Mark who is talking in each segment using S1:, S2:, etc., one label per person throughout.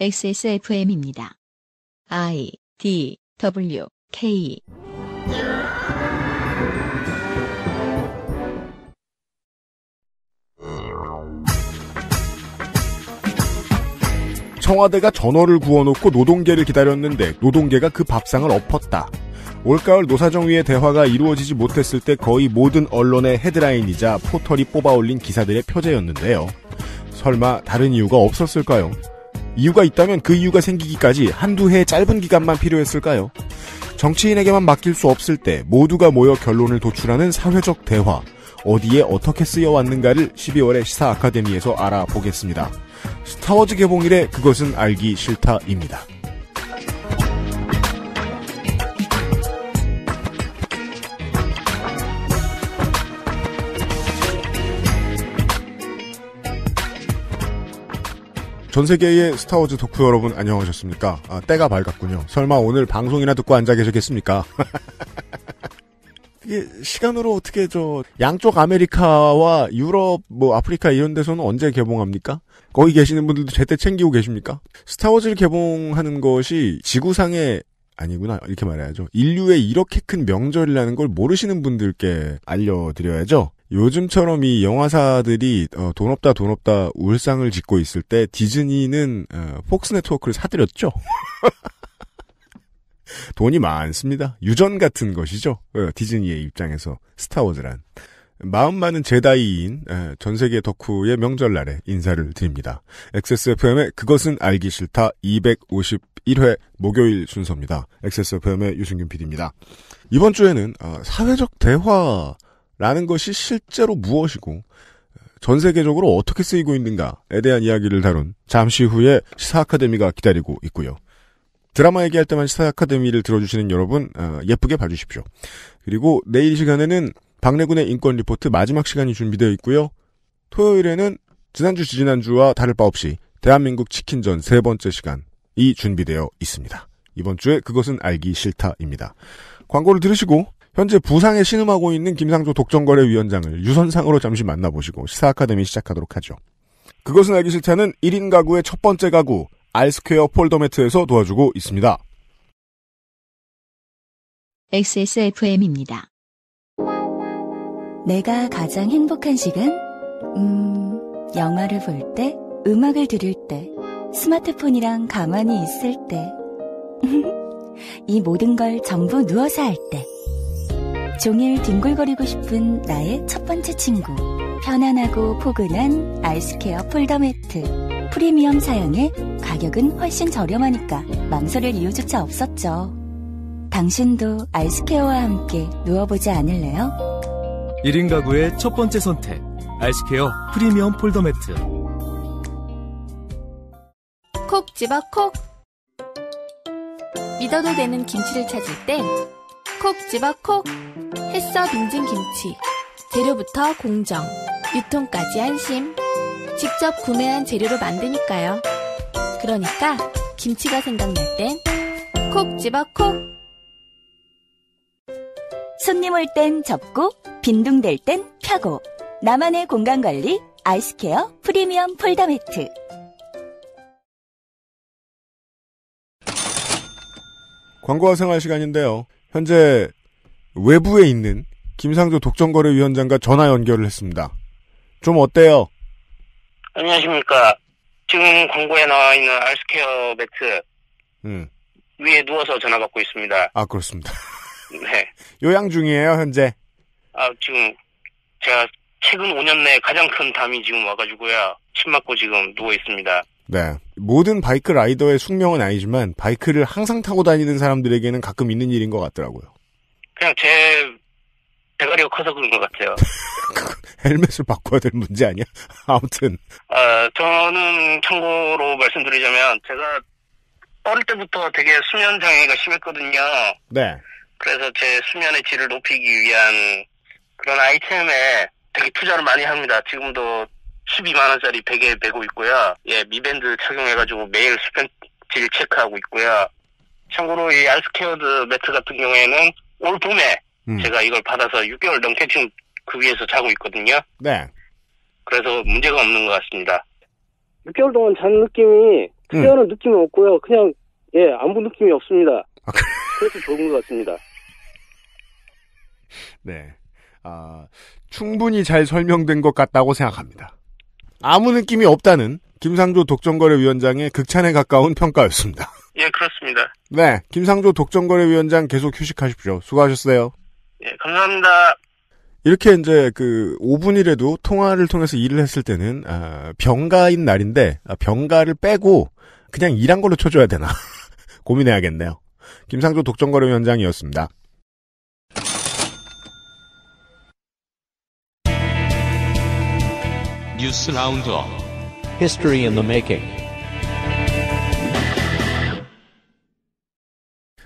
S1: XSFM입니다. I
S2: D W K
S1: 청와대가 전어를 구워놓고 노동계를 기다렸는데 노동계가 그 밥상을 엎었다. 올가을 노사정위의 대화가 이루어지지 못했을 때 거의 모든 언론의 헤드라인이자 포털이 뽑아올린 기사들의 표제였는데요. 설마 다른 이유가 없었을까요? 이유가 있다면 그 이유가 생기기까지 한두 해의 짧은 기간만 필요했을까요? 정치인에게만 맡길 수 없을 때 모두가 모여 결론을 도출하는 사회적 대화. 어디에 어떻게 쓰여왔는가를 12월의 시사 아카데미에서 알아보겠습니다. 스타워즈 개봉일에 그것은 알기 싫다입니다. 전 세계의 스타워즈 덕후 여러분 안녕하셨습니까? 아, 때가 밝았군요. 설마 오늘 방송이나 듣고 앉아 계셨겠습니까? 이게 시간으로 어떻게 저 양쪽 아메리카와 유럽 뭐 아프리카 이런 데서는 언제 개봉합니까? 거기 계시는 분들도 제때 챙기고 계십니까? 스타워즈를 개봉하는 것이 지구상에 아니구나 이렇게 말해야죠. 인류의 이렇게 큰 명절이라는 걸 모르시는 분들께 알려드려야죠. 요즘처럼 이 영화사들이 어, 돈 없다 돈 없다 울상을 짓고 있을 때 디즈니는 어, 폭스 네트워크를 사들였죠. 돈이 많습니다. 유전 같은 것이죠. 어, 디즈니의 입장에서 스타워즈란 마음 많은 제다이인 어, 전 세계 덕후의 명절날에 인사를 드립니다. XSFM의 그것은 알기 싫다 251회 목요일 순서입니다. XSFM의 유승균 PD입니다. 이번 주에는 어, 사회적 대화 라는 것이 실제로 무엇이고 전 세계적으로 어떻게 쓰이고 있는가에 대한 이야기를 다룬 잠시 후에 시사 아카데미가 기다리고 있고요. 드라마 얘기할 때만 시사 아카데미를 들어주시는 여러분 어, 예쁘게 봐주십시오. 그리고 내일 이 시간에는 박래군의 인권 리포트 마지막 시간이 준비되어 있고요. 토요일에는 지난주 지난주와 다를 바 없이 대한민국 치킨전 세 번째 시간이 준비되어 있습니다. 이번 주에 그것은 알기 싫다입니다. 광고를 들으시고 현재 부상에 신음하고 있는 김상조 독점거래위원장을 유선상으로 잠시 만나보시고 시사 아카데미 시작하도록 하죠. 그것은 알기 싫다는 1인 가구의 첫 번째 가구 알스퀘어 폴더매트에서 도와주고 있습니다.
S3: XSFM입니다.
S2: 내가 가장 행복한 시간? 음, 영화를 볼 때, 음악을 들을 때, 스마트폰이랑 가만히 있을 때. 이 모든 걸 전부 누워서 할 때. 종일 뒹굴거리고 싶은 나의 첫 번째 친구. 편안하고 포근한 아이스케어 폴더 매트. 프리미엄 사양에 가격은 훨씬 저렴하니까 망설일 이유조차 없었죠. 당신도 아이스케어와 함께 누워보지 않을래요? 1인 가구의 첫 번째 선택. 아이스케어 프리미엄 폴더 매트.
S1: 콕 집어 콕. 믿어도 되는 김치를 찾을 땐콕 집어 콕 햇서 빙진 김치
S4: 재료부터 공정 유통까지 안심 직접 구매한 재료로
S5: 만드니까요 그러니까 김치가 생각날 땐 콕 집어 콕 손님 올 땐 접고
S2: 빈둥댈 땐 펴고 나만의 공간관리 아이스케어 프리미엄 폴더 매트
S1: 광고와 생활 시간인데요. 현재 외부에 있는 김상조 독점거래위원장과 전화 연결을 했습니다. 좀 어때요?
S2: 안녕하십니까.
S4: 지금 광고에 나와 있는 알스케어 매트 음. 위에 누워서 전화 받고 있습니다. 아 그렇습니다. 네.
S1: 요양 중이에요 현재.
S4: 아 지금 제가 최근 5년 내에 가장 큰 담이 지금 와가지고요. 침 맞고 지금 누워 있습니다.
S1: 네. 모든 바이크 라이더의 숙명은 아니지만 바이크를 항상 타고 다니는 사람들에게는 가끔 있는 일인 것 같더라고요.
S4: 그냥 제 대가리가 커서 그런 것 같아요.
S1: 헬멧을 바꿔야 될 문제 아니야? 아무튼.
S4: 어, 저는 참고로 말씀드리자면 제가 어릴 때부터 되게 수면 장애가 심했거든요. 네. 그래서 제 수면의 질을 높이기 위한 그런 아이템에 되게 투자를 많이 합니다. 지금도 12만원짜리 베개 베고 있고요. 예, 미밴드 착용해가지고 매일 수면질 체크하고 있고요. 참고로 이 알스케어드 매트 같은 경우에는 올 봄에 음. 제가 이걸 받아서 6개월 넘게 지금 그 위에서 자고 있거든요. 네. 그래서 문제가 없는 것 같습니다.
S1: 6개월 동안 잔 느낌이 특별한 음. 느낌이 없고요. 그냥 예 아무 느낌이 없습니다. 아,
S4: 그... 그래서 좋은 것 같습니다.
S1: 네. 아, 충분히 잘 설명된 것 같다고 생각합니다. 아무 느낌이 없다는 김상조 독점거래위원장의 극찬에 가까운 평가였습니다.
S4: 예, 그렇습니다.
S1: 네, 김상조 독점거래위원장 계속 휴식하십시오. 수고하셨어요.
S4: 예, 감사합니다.
S1: 이렇게 이제 그 5분이라도 통화를 통해서 일을 했을 때는 아, 병가인 날인데 아, 병가를 빼고 그냥 일한 걸로 쳐줘야 되나 고민해야겠네요. 김상조 독점거래위원장이었습니다.
S2: 뉴스 라운드업
S3: History in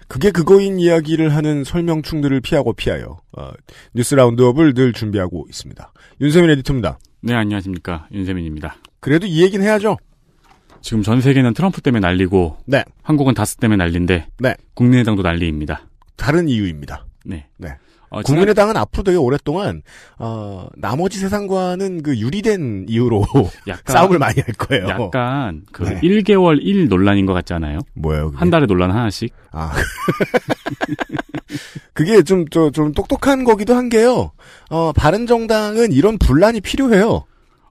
S1: 그게 그거인 이야기를 하는 설명충들을 피하고 피하여 어, 뉴스 라운드업을 늘 준비하고 있습니다.
S2: 윤세민 에디터입니다. 네, 안녕하십니까. 윤세민입니다. 그래도 이 얘기는 해야죠. 지금 전 세계는 트럼프 때문에 난리고 네. 한국은 다스 때문에 난리인데 네. 국민의당도 난리입니다. 다른 이유입니다. 네. 네. 어, 국민의당은
S1: 앞으로 되게 오랫동안 어, 나머지 세상과는 그 유리된 이유로 약간, 싸움을 많이 할 거예요.
S2: 약간 그 네. 1개월 1 논란인 것 같잖아요. 뭐예요? 그게? 한 달에 논란 하나씩. 아.
S1: 그게 좀좀 좀 똑똑한 거기도 한 게요. 어, 바른 정당은 이런 분란이 필요해요.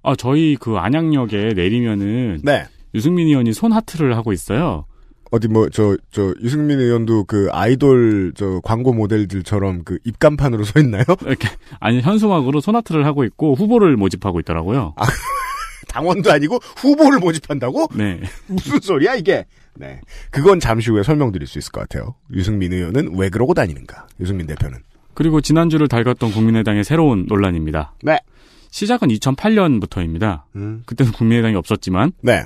S1: 아, 저희 그 안양역에 내리면은 네. 유승민 의원이 손 하트를 하고 있어요. 어디 뭐 저저 저 유승민 의원도 그 아이돌 저 광고 모델들처럼 그 입간판으로 서 있나요? 이렇게 아니 현수막으로 소나트를 하고 있고 후보를 모집하고 있더라고요. 아, 당원도 아니고 후보를 모집한다고? 네. 무슨 소리야 이게? 네. 그건 잠시 후에 설명드릴 수 있을 것 같아요. 유승민 의원은 왜 그러고 다니는가? 유승민
S2: 대표는. 그리고 지난주를 달갔던 국민의당의 새로운 논란입니다. 네. 시작은 2008년부터입니다. 음. 그때는 국민의당이 없었지만 네.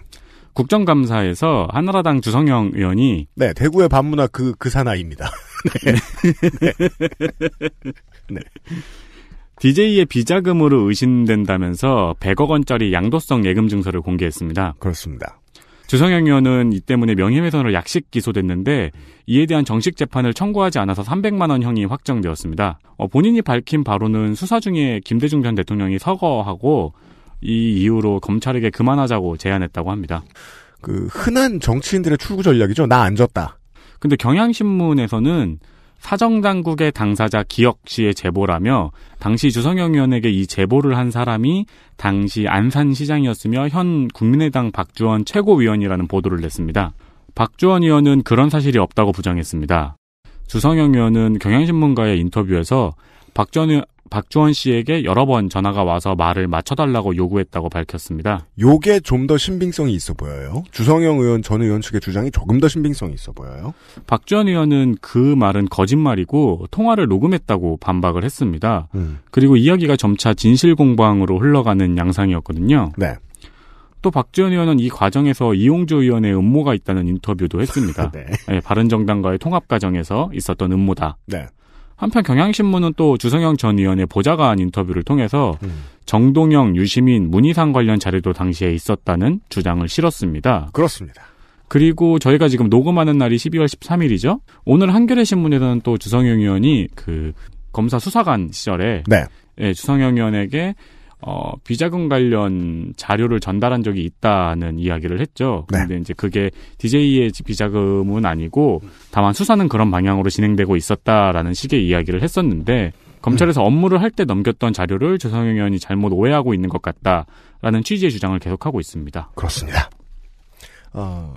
S2: 국정감사에서 한나라당 주성영 의원이
S1: 네 대구의 반문화 그그 그
S2: 사나이입니다. 네. 네. 네. DJ의 비자금으로 의심된다면서 100억 원짜리 양도성 예금 증서를 공개했습니다. 그렇습니다. 주성영 의원은 이 때문에 명예훼손으로 약식 기소됐는데 이에 대한 정식 재판을 청구하지 않아서 300만 원 형이 확정되었습니다. 어, 본인이 밝힌 바로는 수사 중에 김대중 전 대통령이 서거하고 이 이유로 검찰에게 그만하자고 제안했다고 합니다. 그 흔한 정치인들의 출구 전략이죠. 나 안 졌다. 근데 경향신문에서는 사정당국의 당사자 기혁 씨의 제보라며 당시 주성영 의원에게 이 제보를 한 사람이 당시 안산시장이었으며 현 국민의당 박주원 최고위원이라는 보도를 냈습니다. 박주원 의원은 그런 사실이 없다고 부정했습니다. 주성영 의원은 경향신문과의 인터뷰에서 박전의원 박주원 씨에게 여러 번 전화가 와서 말을 맞춰달라고 요구했다고 밝혔습니다.
S1: 요게 좀 더 신빙성이 있어 보여요. 주성영 의원 전 의원 측의 주장이 조금 더 신빙성이 있어 보여요.
S2: 박주원 의원은 그 말은 거짓말이고 통화를 녹음했다고 반박을 했습니다. 음. 그리고 이야기가 점차 진실 공방으로 흘러가는 양상이었거든요. 네. 또 박지원 의원은 이 과정에서 이용주 의원의 음모가 있다는 인터뷰도 했습니다. 네. 네, 바른정당과의 통합 과정에서 있었던 음모다. 네. 한편 경향신문은 또 주성영 전 의원의 보좌관 인터뷰를 통해서 음. 정동영, 유시민, 문희상 관련 자료도 당시에 있었다는 주장을 실었습니다. 그렇습니다. 그리고 저희가 지금 녹음하는 날이 12월 13일이죠. 오늘 한겨레 신문에서는 또 주성영 의원이 그 검사 수사관 시절에 네. 예, 주성영 의원에게 어, 비자금 관련 자료를 전달한 적이 있다는 이야기를 했죠. 네. 근데 네. 이제 그게 DJ의 비자금은 아니고 다만 수사는 그런 방향으로 진행되고 있었다라는 식의 이야기를 했었는데 검찰에서 음. 업무를 할 때 넘겼던 자료를 조성영 의원이 잘못 오해하고 있는 것 같다라는 취지의 주장을 계속하고 있습니다. 그렇습니다.
S1: 어,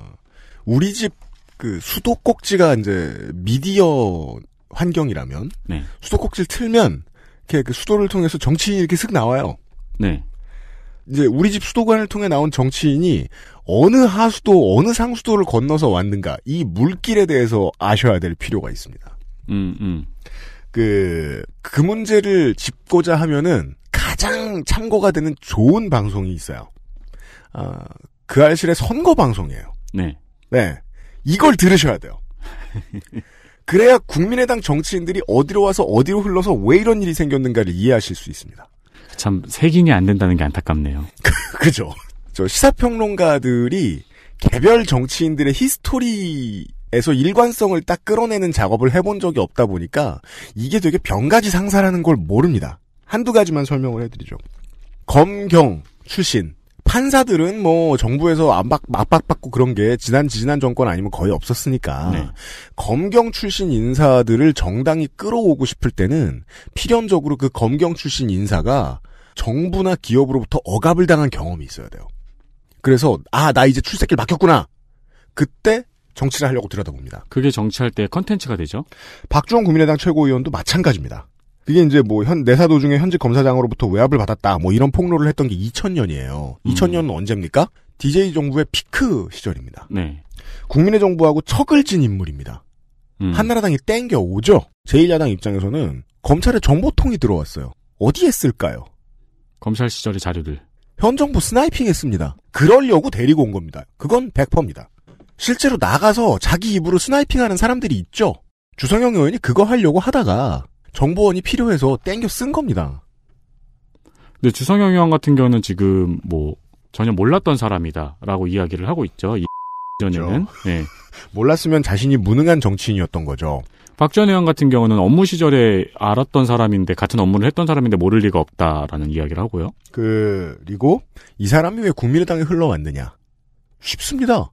S1: 우리 집 그 수도꼭지가 이제 미디어 환경이라면 네. 수도꼭지를 틀면 이렇게 그 수도를 통해서 정치인이 이렇게 슥 나와요. 네. 이제 우리 집 수도관을 통해 나온 정치인이 어느 하수도 어느 상수도를 건너서 왔는가 이 물길에 대해서 아셔야 될 필요가 있습니다. 음, 음. 그, 그 문제를 짚고자 하면은 가장 참고가 되는 좋은 방송이 있어요. 아, 그 알실의 선거 방송이에요. 네. 네. 이걸 들으셔야 돼요. 그래야 국민의당 정치인들이 어디로 와서 어디로 흘러서 왜 이런 일이 생겼는가를 이해하실 수 있습니다.
S2: 참 색인이 안 된다는 게 안타깝네요.
S1: 그죠. 저 시사평론가들이 개별 정치인들의 히스토리에서 일관성을 딱 끌어내는 작업을 해본 적이 없다 보니까 이게 되게 병가지 상사라는 걸 모릅니다. 한두 가지만 설명을 해드리죠. 검경 출신 판사들은 뭐 정부에서 압박 막박받고 그런 게 지난 지난 정권 아니면 거의 없었으니까 네. 검경 출신 인사들을 정당이 끌어오고 싶을 때는 필연적으로 그 검경 출신 인사가 정부나 기업으로부터 억압을 당한 경험이 있어야 돼요. 그래서 아 나 이제 출세길 막혔구나. 그때 정치를 하려고 들여다봅니다. 그게 정치할 때 컨텐츠가 되죠. 박주원 국민의당 최고위원도 마찬가지입니다. 그게 이제 뭐 현, 내사 도중에 현직 검사장으로부터 외압을 받았다. 뭐 이런 폭로를 했던 게 2000년이에요. 2000년은 음. 언제입니까? DJ 정부의 피크 시절입니다. 네. 국민의 정부하고 척을 진 인물입니다. 음. 한나라당이 땡겨오죠. 제1야당 입장에서는 검찰에 정보통이 들어왔어요. 어디에 쓸까요? 검찰 시절의 자료들. 현 정부 스나이핑 했습니다. 그러려고 데리고 온 겁니다. 그건 100%입니다. 실제로 나가서 자기 입으로 스나이핑하는 사람들이 있죠. 주성영
S2: 의원이 그거 하려고 하다가 정보원이 필요해서 땡겨
S1: 쓴 겁니다.
S2: 근데 주성영 의원 같은 경우는 지금 뭐 전혀 몰랐던 사람이다라고 이야기를 하고 있죠. 이 전에는 그렇죠. 네.
S1: 몰랐으면 자신이 무능한 정치인이었던 거죠.
S2: 박전 의원 같은 경우는 업무 시절에 알았던 사람인데 같은 업무를 했던 사람인데 모를 리가 없다라는 이야기를 하고요.
S1: 그리고 이 사람이 왜 국민의당에 흘러왔느냐?
S2: 쉽습니다.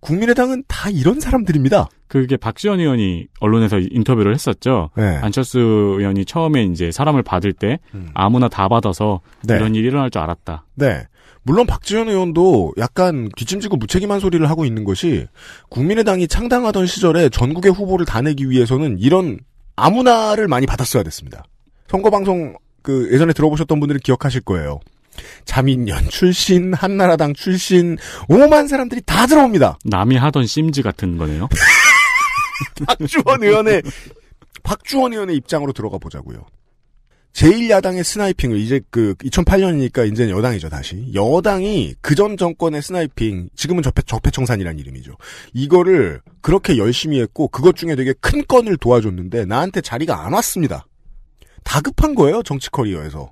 S2: 국민의당은 다 이런 사람들입니다. 그게 박지원 의원이 언론에서 인터뷰를 했었죠. 네. 안철수 의원이 처음에 이제 사람을 받을 때 음. 아무나 다 받아서 네. 이런 일이 일어날 줄 알았다.
S1: 네. 물론 박지원 의원도 약간 뒷짐지고 무책임한 소리를 하고 있는 것이 국민의당이 창당하던 시절에 전국의 후보를 다 내기 위해서는 이런 아무나를 많이 받았어야 됐습니다. 선거방송 그 예전에 들어보셨던 분들은 기억하실 거예요. 자민연 출신, 한나라당 출신, 오만 사람들이 다 들어옵니다.
S2: 남이 하던 심지 같은 거네요.
S1: 박주원 의원의 박주원 의원의 입장으로 들어가 보자고요. 제1야당의 스나이핑을 이제 그 2008년이니까 이제는 여당이죠 다시 여당이 그전 정권의 스나이핑 지금은 적폐, 적폐청산이란 이름이죠 이거를 그렇게 열심히 했고 그것 중에 되게 큰 건을 도와줬는데 나한테 자리가 안 왔습니다 다급한 거예요 정치 커리어에서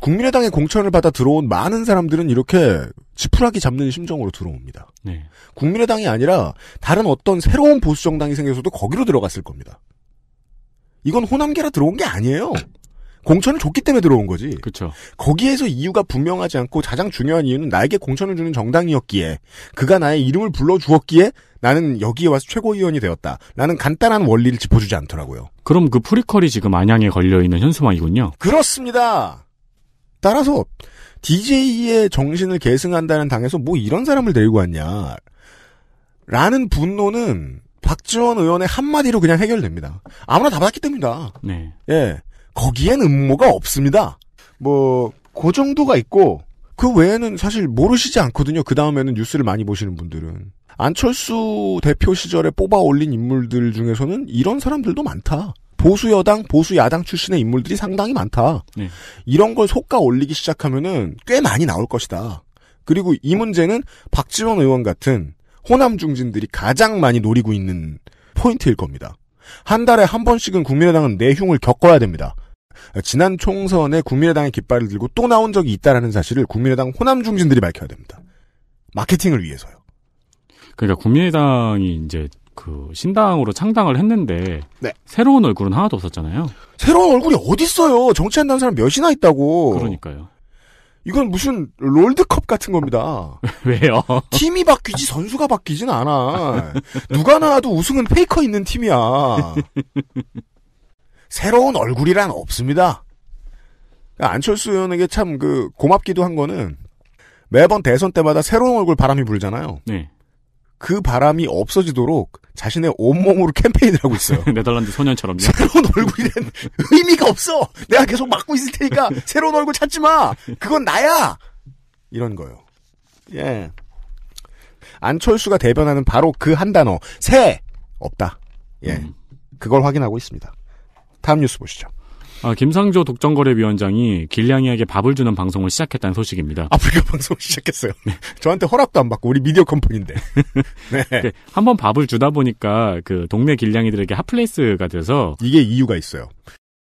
S1: 국민의당의 공천을 받아 들어온 많은 사람들은 이렇게 지푸라기 잡는 심정으로 들어옵니다. 네. 국민의당이 아니라 다른 어떤 새로운 보수 정당이 생겨서도 거기로 들어갔을 겁니다. 이건 호남계라 들어온 게 아니에요. 공천을 줬기 때문에 들어온 거지. 그렇죠. 거기에서 이유가 분명하지 않고 가장 중요한 이유는 나에게 공천을 주는 정당이었기에 그가 나의 이름을 불러 주었기에 나는 여기에 와서 최고위원이 되었다. 라는 간단한 원리를
S2: 짚어주지 않더라고요. 그럼 그 프리컬이 지금 안양에 걸려 있는 현수막이군요.
S1: 그렇습니다. 따라서 DJ의 정신을 계승한다는 당에서 뭐 이런 사람을 데리고 왔냐. 라는 분노는 박지원 의원의 한마디로 그냥 해결됩니다. 아무나 다 받았기 때문이다. 네. 예. 거기엔 음모가 없습니다. 뭐, 그 정도가 있고, 그 외에는 사실 모르시지 않거든요. 그 다음에는 뉴스를 많이 보시는 분들은. 안철수 대표 시절에 뽑아 올린 인물들 중에서는 이런 사람들도 많다. 보수 여당, 보수 야당 출신의 인물들이 상당히 많다. 네. 이런 걸 속가 올리기 시작하면은 꽤 많이 나올 것이다. 그리고 이 문제는 박지원 의원 같은 호남 중진들이 가장 많이 노리고 있는 포인트일 겁니다. 한 달에 한 번씩은 국민의당은 내흉을 겪어야 됩니다. 지난 총선에 국민의당의 깃발을 들고 또 나온 적이 있다라는 사실을 국민의당 호남 중진들이 밝혀야 됩니다. 마케팅을
S2: 위해서요. 그러니까 국민의당이 이제 그 신당으로 창당을 했는데 네. 새로운 얼굴은 하나도 없었잖아요. 새로운 얼굴이 어디 있어요? 정치한다는 사람
S1: 몇이나 있다고. 그러니까요. 이건 무슨 롤드컵 같은 겁니다. 왜요? 팀이 바뀌지 선수가 바뀌진 않아. 누가 나와도 우승은 페이커 있는 팀이야. 새로운 얼굴이란 없습니다. 안철수 의원에게 참 그 고맙기도 한 거는 매번 대선 때마다 새로운 얼굴 바람이 불잖아요. 네. 그 바람이 없어지도록 자신의 온몸으로 캠페인을 하고 있어요.
S2: 네덜란드 소년처럼요. 새로운 얼굴이란
S1: 의미가 없어. 내가 계속 막고 있을 테니까 새로운 얼굴 찾지 마. 그건 나야. 이런 거요. 예. 안철수가 대변하는 바로 그 한 단어 새 없다. 예. 음. 그걸 확인하고 있습니다. 다음 뉴스 보시죠.
S2: 아, 김상조 독점거래위원장이 길냥이에게 밥을 주는 방송을 시작했다는 소식입니다. 아프리카 방송을 시작했어요. 네. 저한테 허락도 안 받고 우리
S1: 미디어 컴퍼니인데.
S2: 네. 네. 한번 밥을 주다 보니까 그 동네 길냥이들에게 핫플레이스가 돼서 이게 이유가 있어요.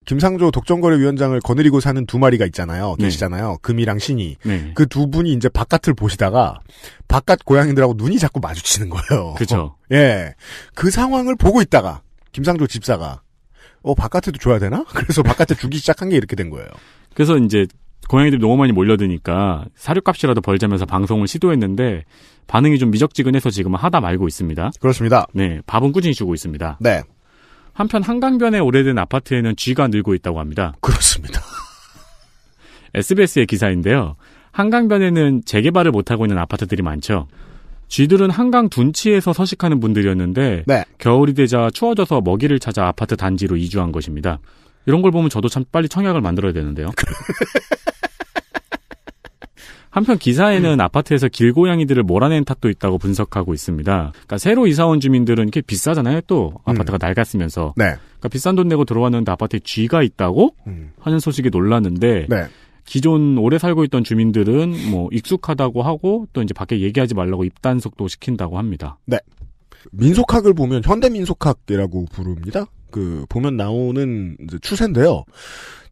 S1: 김상조 독점거래위원장을 거느리고 사는 두 마리가 있잖아요. 네. 계시잖아요. 금이랑 신이. 네. 그두 분이 이제 바깥을 보시다가 바깥 고양이들하고 눈이 자꾸 마주치는 거예요. 그죠. 예. 그 상황을 보고 있다가 김상조 집사가 어 바깥에도 줘야 되나? 그래서 바깥에 주기 시작한 게 이렇게 된 거예요.
S2: 그래서 이제 고양이들이 너무 많이 몰려드니까 사료값이라도 벌자면서 방송을 시도했는데 반응이 좀 미적지근해서 지금 하다 말고 있습니다. 그렇습니다. 네, 밥은 꾸준히 주고 있습니다. 네. 한편 한강변에 오래된 아파트에는 쥐가 늘고 있다고 합니다. 그렇습니다. SBS의 기사인데요. 한강변에는 재개발을 못하고 있는 아파트들이 많죠. 쥐들은 한강 둔치에서 서식하는 분들이었는데 네. 겨울이 되자 추워져서 먹이를 찾아 아파트 단지로 이주한 것입니다. 이런 걸 보면 저도 참 빨리 청약을 만들어야 되는데요. 한편 기사에는 음. 아파트에서 길고양이들을 몰아낸 탓도 있다고 분석하고 있습니다. 그러니까 새로 이사 온 주민들은 이게 비싸잖아요. 또 아파트가 음. 낡았으면서. 네. 그러니까 비싼 돈 내고 들어왔는데 아파트에 쥐가 있다고 음. 하는 소식이 놀랐는데 네. 기존 오래 살고 있던 주민들은 뭐 익숙하다고 하고 또 이제 밖에 얘기하지 말라고 입단속도 시킨다고 합니다.
S1: 네. 민속학을 보면 현대민속학이라고 부릅니다. 그 보면 나오는 추세인데요.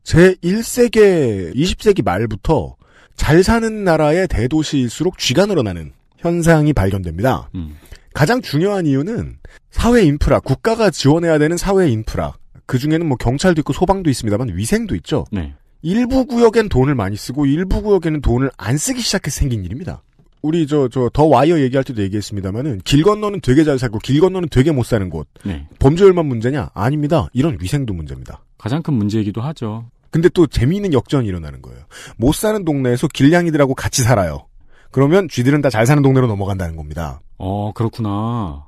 S1: 제1세계 20세기 말부터 잘 사는 나라의 대도시일수록 쥐가 늘어나는 현상이 발견됩니다. 음. 가장 중요한 이유는 사회 인프라, 국가가 지원해야 되는 사회 인프라. 그 중에는 뭐 경찰도 있고 소방도 있습니다만 위생도 있죠. 네. 일부 구역엔 돈을 많이 쓰고 일부 구역에는 돈을 안 쓰기 시작해 생긴 일입니다. 우리 저 저 더 와이어 얘기할 때도 얘기했습니다만은 길 건너는 되게 잘 살고 길 건너는 되게 못 사는 곳. 네. 범죄율만 문제냐? 아닙니다. 이런 위생도 문제입니다.
S2: 가장 큰 문제이기도 하죠.
S1: 근데 또 재미있는 역전이 일어나는 거예요. 못 사는 동네에서 길냥이들하고 같이 살아요. 그러면 쥐들은 다 잘 사는 동네로 넘어간다는 겁니다. 어,
S2: 그렇구나.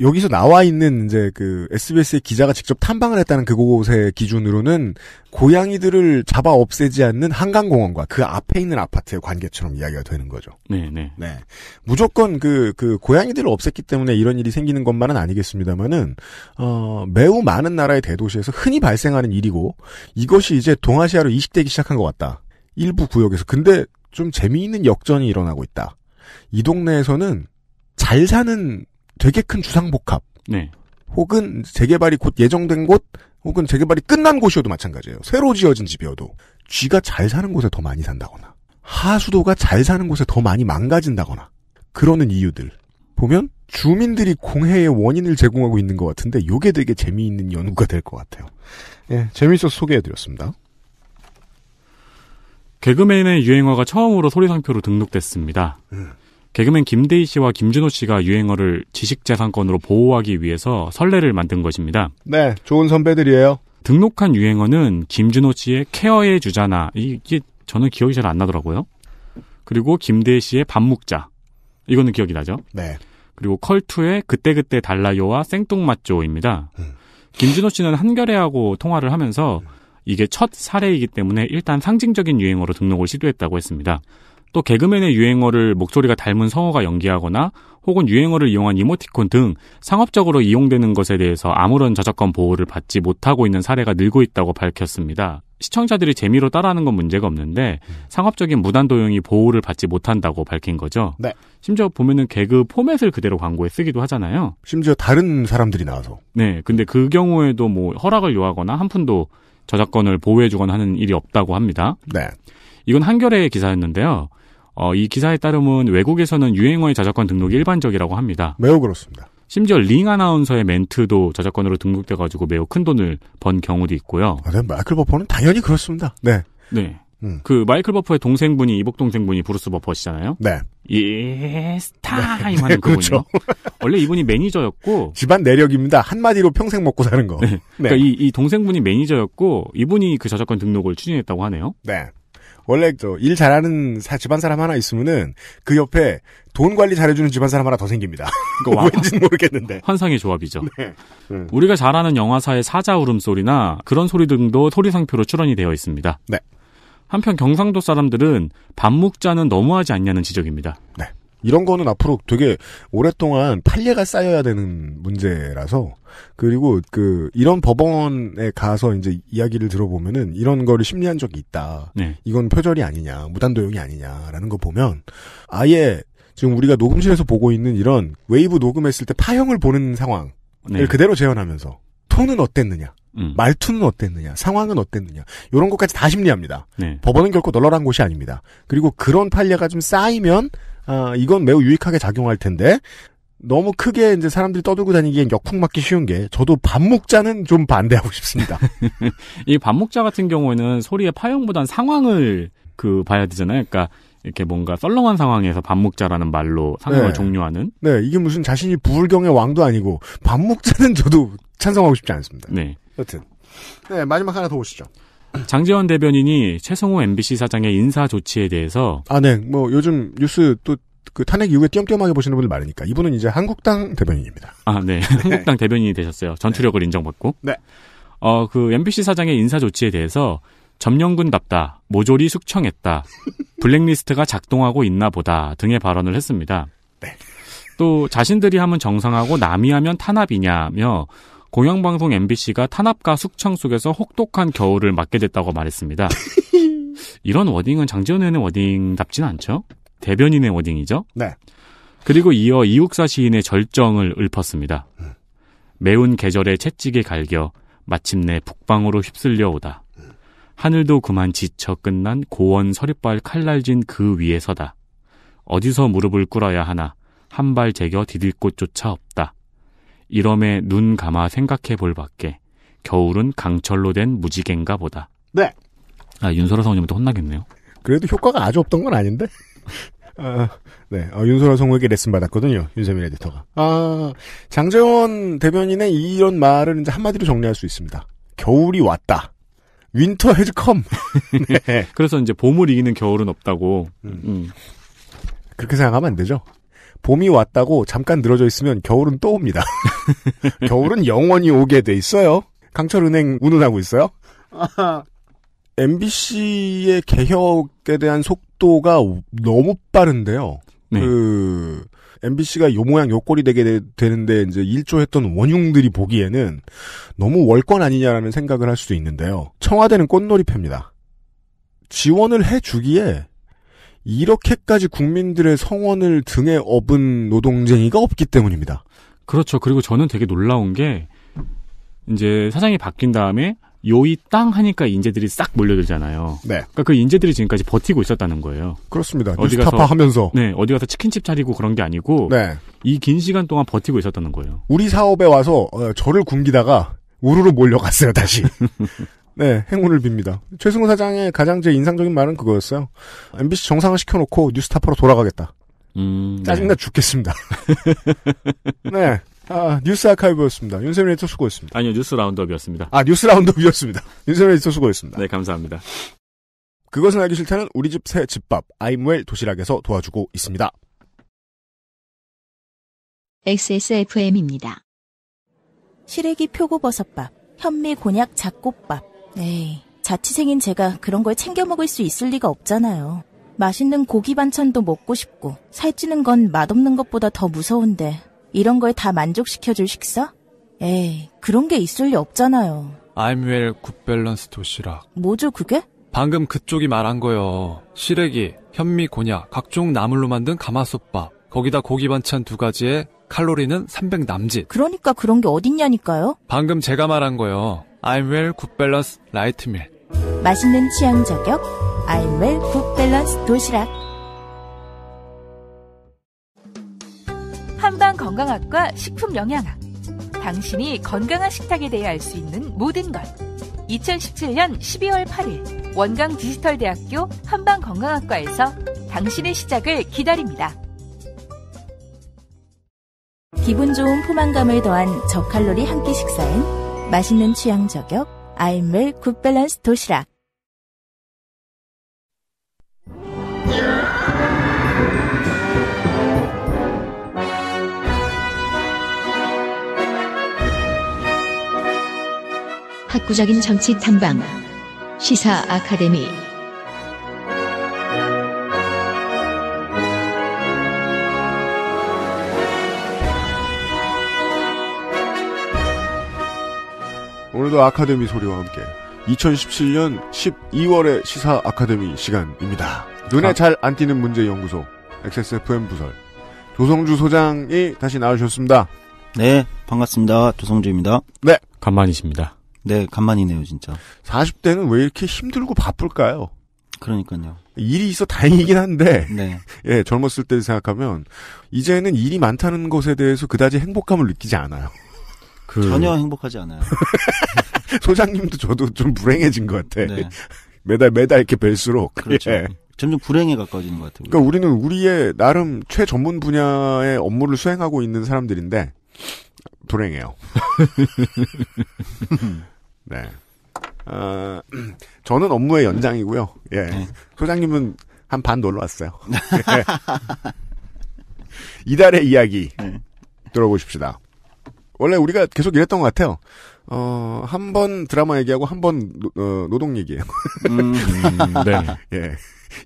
S1: 여기서 나와 있는 이제 그 SBS의 기자가 직접 탐방을 했다는 그곳의 기준으로는 고양이들을 잡아 없애지 않는 한강공원과 그 앞에 있는 아파트의 관계처럼 이야기가 되는 거죠.
S2: 네, 네. 네.
S1: 무조건 그, 그 고양이들을 없앴기 때문에 이런 일이 생기는 것만은 아니겠습니다만은, 어, 매우 많은 나라의 대도시에서 흔히 발생하는 일이고 이것이 이제 동아시아로 이식되기 시작한 것 같다. 일부 구역에서. 근데 좀 재미있는 역전이 일어나고 있다. 이 동네에서는 잘 사는 되게 큰 주상복합. 네. 혹은 재개발이 곧 예정된 곳, 혹은 재개발이 끝난 곳이어도 마찬가지예요. 새로 지어진 집이어도 쥐가 잘 사는 곳에 더 많이 산다거나 하수도가 잘 사는 곳에 더 많이 망가진다거나 그러는 이유들 보면 주민들이 공해의 원인을 제공하고 있는 것 같은데 요게 되게 재미있는 연구가 될 것 같아요. 예, 재미있어서 소개해드렸습니다.
S2: 개그맨의 유행어가 처음으로 소리상표로 등록됐습니다. 음. 개그맨 김대희 씨와 김준호 씨가 유행어를 지식재산권으로 보호하기 위해서 설레를 만든 것입니다. 네, 좋은 선배들이에요. 등록한 유행어는 김준호 씨의 케어의 주자나 이게 저는 기억이 잘 안 나더라고요. 그리고 김대희 씨의 밥묵자 이거는 기억이 나죠. 네. 그리고 컬투의 그때그때 달라요와 생뚱맞죠입니다. 음. 김준호 씨는 한겨레하고 통화를 하면서 이게 첫 사례이기 때문에 일단 상징적인 유행어로 등록을 시도했다고 했습니다. 또 개그맨의 유행어를 목소리가 닮은 성어가 연기하거나 혹은 유행어를 이용한 이모티콘 등 상업적으로 이용되는 것에 대해서 아무런 저작권 보호를 받지 못하고 있는 사례가 늘고 있다고 밝혔습니다. 시청자들이 재미로 따라하는 건 문제가 없는데 상업적인 무단 도용이 보호를 받지 못한다고 밝힌 거죠. 네. 심지어 보면은 개그 포맷을 그대로 광고에 쓰기도 하잖아요. 심지어 다른 사람들이 나와서. 네. 근데 그 경우에도 뭐 허락을 요하거나 한 푼도 저작권을 보호해주거나 하는 일이 없다고 합니다. 네. 이건 한겨레의 기사였는데요. 어, 이 기사에 따르면 외국에서는 유행어의 저작권 등록이 일반적이라고 합니다. 매우 그렇습니다. 심지어 링 아나운서의 멘트도 저작권으로 등록돼가지고 매우 큰 돈을 번 경우도 있고요.
S1: 아, 네, 마이클 버퍼는 당연히 그렇습니다. 네.
S2: 네. 음. 그 마이클 버퍼의 동생분이 이복 동생분이 브루스 버퍼시잖아요. 네. 예스 타임 네. 네, 하는 네, 그분이요. 그렇죠. 원래 이분이 매니저였고 집안 내력입니다. 한마디로 평생 먹고 사는 거. 네. 네. 그러니까 이, 이 동생분이 매니저였고 이분이 그 저작권 등록을 추진했다고 하네요. 네.
S1: 원래 일 잘하는 사, 집안 사람 하나 있으면은 그 옆에 돈 관리 잘해주는 집안 사람 하나 더 생깁니다. 그러 왠지 모르겠는데
S2: 환상의 조합이죠. 네. 음. 우리가 잘 아는 영화사의 사자 울음소리나 그런 소리 등도 소리상표로 출원이 되어 있습니다. 네. 한편 경상도 사람들은 밥묵자는 너무하지 않냐는 지적입니다. 네. 이런 거는 앞으로
S1: 되게 오랫동안 판례가 쌓여야 되는 문제라서 그리고 그 이런 법원에 가서 이제 이야기를 들어보면은 이런 거를 심리한 적이 있다. 네. 이건 표절이 아니냐, 무단도용이 아니냐라는 거 보면 아예 지금 우리가 녹음실에서 보고 있는 이런 웨이브 녹음했을 때 파형을 보는 상황을 네. 그대로 재현하면서 톤은 어땠느냐, 음. 말투는 어땠느냐, 상황은 어땠느냐 이런 것까지 다 심리합니다. 네. 법원은 결코 널널한 곳이 아닙니다. 그리고 그런 판례가 좀 쌓이면 아, 이건 매우 유익하게 작용할 텐데 너무 크게 이제 사람들이 떠들고 다니기엔 역풍 맞기 쉬운 게 저도 반목자는
S2: 좀 반대하고 싶습니다. 이 반목자 같은 경우에는 소리의 파형보단 상황을 그 봐야 되잖아요. 그러니까 이렇게 뭔가 썰렁한 상황에서 반목자라는 말로 상황을 네. 종료하는.
S1: 네, 이게 무슨 자신이 부울경의 왕도 아니고 반목자는 저도 찬성하고 싶지 않습니다. 네. 여튼 네 마지막 하나 더 오시죠.
S2: 장재원 대변인이 최성호 MBC 사장의 인사 조치에 대해서
S1: 아, 네. 뭐 요즘 뉴스 또 그 탄핵 이후에 띄엄띄엄하게 보시는 분들 많으니까 이분은 이제 한국당 대변인입니다.
S2: 아, 네. 네. 한국당 대변인이 되셨어요. 전투력을 인정받고. 네. 어, 그 MBC 사장의 인사 조치에 대해서 점령군답다, 모조리 숙청했다, 블랙리스트가 작동하고 있나 보다 등의 발언을 했습니다. 네. 또 자신들이 하면 정상하고 남이 하면 탄압이냐며 공영방송 MBC가 탄압과 숙청 속에서 혹독한 겨울을 맞게 됐다고 말했습니다. 이런 워딩은 장지원 의원의 워딩답진 않죠? 대변인의 워딩이죠? 네. 그리고 이어 이육사 시인의 절정을 읊었습니다. 음. 매운 계절에 채찍에 갈겨 마침내 북방으로 휩쓸려오다. 하늘도 그만 지쳐 끝난 고원 서리발 칼날진 그 위에 서다. 어디서 무릎을 꿇어야 하나 한 발 제겨 디딜 곳조차 없다. 이러에 눈 감아 생각해 볼 밖에 겨울은 강철로 된 무지개인가 보다. 네. 아, 윤소라 성우님도 혼나겠네요.
S1: 그래도 효과가 아주 없던 건 아닌데? 아, 네. 아, 윤소라 성우에게 레슨 받았거든요. 윤세민 에디터가. 아, 장재원 대변인의 이런 말을 이제 한마디로 정리할 수 있습니다. 겨울이 왔다. 윈터 헤즈 컴. 네. 그래서 이제 봄을 이기는 겨울은 없다고. 음. 음. 그렇게 생각하면 안 되죠. 봄이 왔다고 잠깐 늘어져 있으면 겨울은 또 옵니다. 겨울은 영원히 오게 돼 있어요. 강철은행 운운하고 있어요. MBC의 개혁에 대한 속도가 너무 빠른데요. 네. 그 MBC가 요 모양 요 꼴이 되게 되는데 이제 일조했던 원흉들이 보기에는 너무 월권 아니냐라는 생각을 할 수도 있는데요. 청와대는 꽃놀이 팹니다. 지원을 해주기에 이렇게까지 국민들의 성원을 등에 업은
S2: 노동쟁이가 없기 때문입니다. 그렇죠. 그리고 저는 되게 놀라운 게 이제 사장이 바뀐 다음에 요이 땅 하니까 인재들이 싹 몰려들잖아요. 네. 그러니까 그 인재들이 지금까지 버티고 있었다는 거예요. 그렇습니다. 어디 가서 하면서 네 어디 가서 치킨집 차리고 그런 게 아니고 네. 이 긴 시간 동안 버티고 있었다는 거예요.
S1: 우리 사업에 와서 어, 저를 굶기다가 우르르 몰려갔어요 다시. 네, 행운을 빕니다.
S2: 최승우 사장의 가장 제 인상적인
S1: 말은 그거였어요. MBC 정상화 시켜놓고 뉴스타파로 돌아가겠다. 음, 네. 짜증나 죽겠습니다. 네. 아, 뉴스 아카이브였습니다. 윤세민 에디터 수고했습니다.
S2: 아니요, 뉴스 라운드업이었습니다.
S1: 아, 뉴스 라운드업이었습니다. 윤세민 에디터 수고했습니다. 네, 감사합니다. 그것은 알기 싫다는 우리 집 새 집밥, 아이무엘 도시락에서 도와주고 있습니다. XSFM입니다. 시래기 표고버섯밥, 현미 곤약 잡곡밥. 네, 자취생인 제가 그런 걸 챙겨 먹을 수 있을
S4: 리가 없잖아요. 맛있는 고기 반찬도 먹고 싶고 살찌는 건 맛없는 것보다 더 무서운데 이런 걸 다 만족시켜줄 식사? 에이, 그런 게 있을 리 없잖아요.
S2: 알뮤웰 굿밸런스 도시락.
S4: 뭐죠, 그게?
S2: 방금 그쪽이 말한 거요. 시래기, 현미 곤약, 각종 나물로 만든 가마솥밥. 거기다 고기 반찬 두 가지에 칼로리는 300 남짓.
S1: 그러니까 그런 게 어딨냐니까요? 방금 제가 말한
S2: 거요. 아임웰 굿밸런스 라이트밀 맛있는 취향 저격 아임웰 굿밸런스 도시락 한방 건강학과 식품 영양학 당신이 건강한 식탁에 대해 알 수 있는 모든 것 2017년 12월 8일 원광 디지털대학교 한방 건강학과에서 당신의 시작을 기다립니다. 기분 좋은 포만감을 더한 저칼로리 한 끼 식사엔
S1: 맛있는 취향 저격 아임웰 굿밸런스 도시락
S2: 학구적인 정치 탐방 시사 아카데미
S1: 오늘도 아카데미 소리와 함께 2017년 12월의 시사 아카데미 시간입니다. 눈에 아. 잘안 띄는 문제 연구소 XSFM 부설 조성주
S5: 소장이 다시 나오셨습니다 네, 반갑습니다. 조성주입니다. 네. 간만이십니다. 네, 간만이네요, 진짜. 40대는 왜 이렇게 힘들고 바쁠까요?
S1: 그러니까요. 일이 있어 다행이긴 한데, 네. 예, 젊었을 때 생각하면, 이제는 일이 많다는 것에 대해서 그다지 행복감을 느끼지 않아요. 그... 전혀
S5: 행복하지 않아요.
S1: 소장님도 저도 좀 불행해진 것 같아. 네. 매달 매달 이렇게 뵐수록 그렇죠. 예.
S5: 점점 불행에 가까워지는 것 같아요. 그러니까
S1: 우리는 우리의 나름 최전문 분야의 업무를 수행하고 있는 사람들인데 불행해요. 네. 어, 저는 업무의 연장이고요. 예. 네. 소장님은 한 반 놀러 왔어요. 예. 이달의 이야기 네. 들어보십시다. 원래 우리가 계속 이랬던 것 같아요. 어, 한 번 드라마 얘기하고 한번 어, 노동 얘기예요. 음, 음, 음, 네. 예.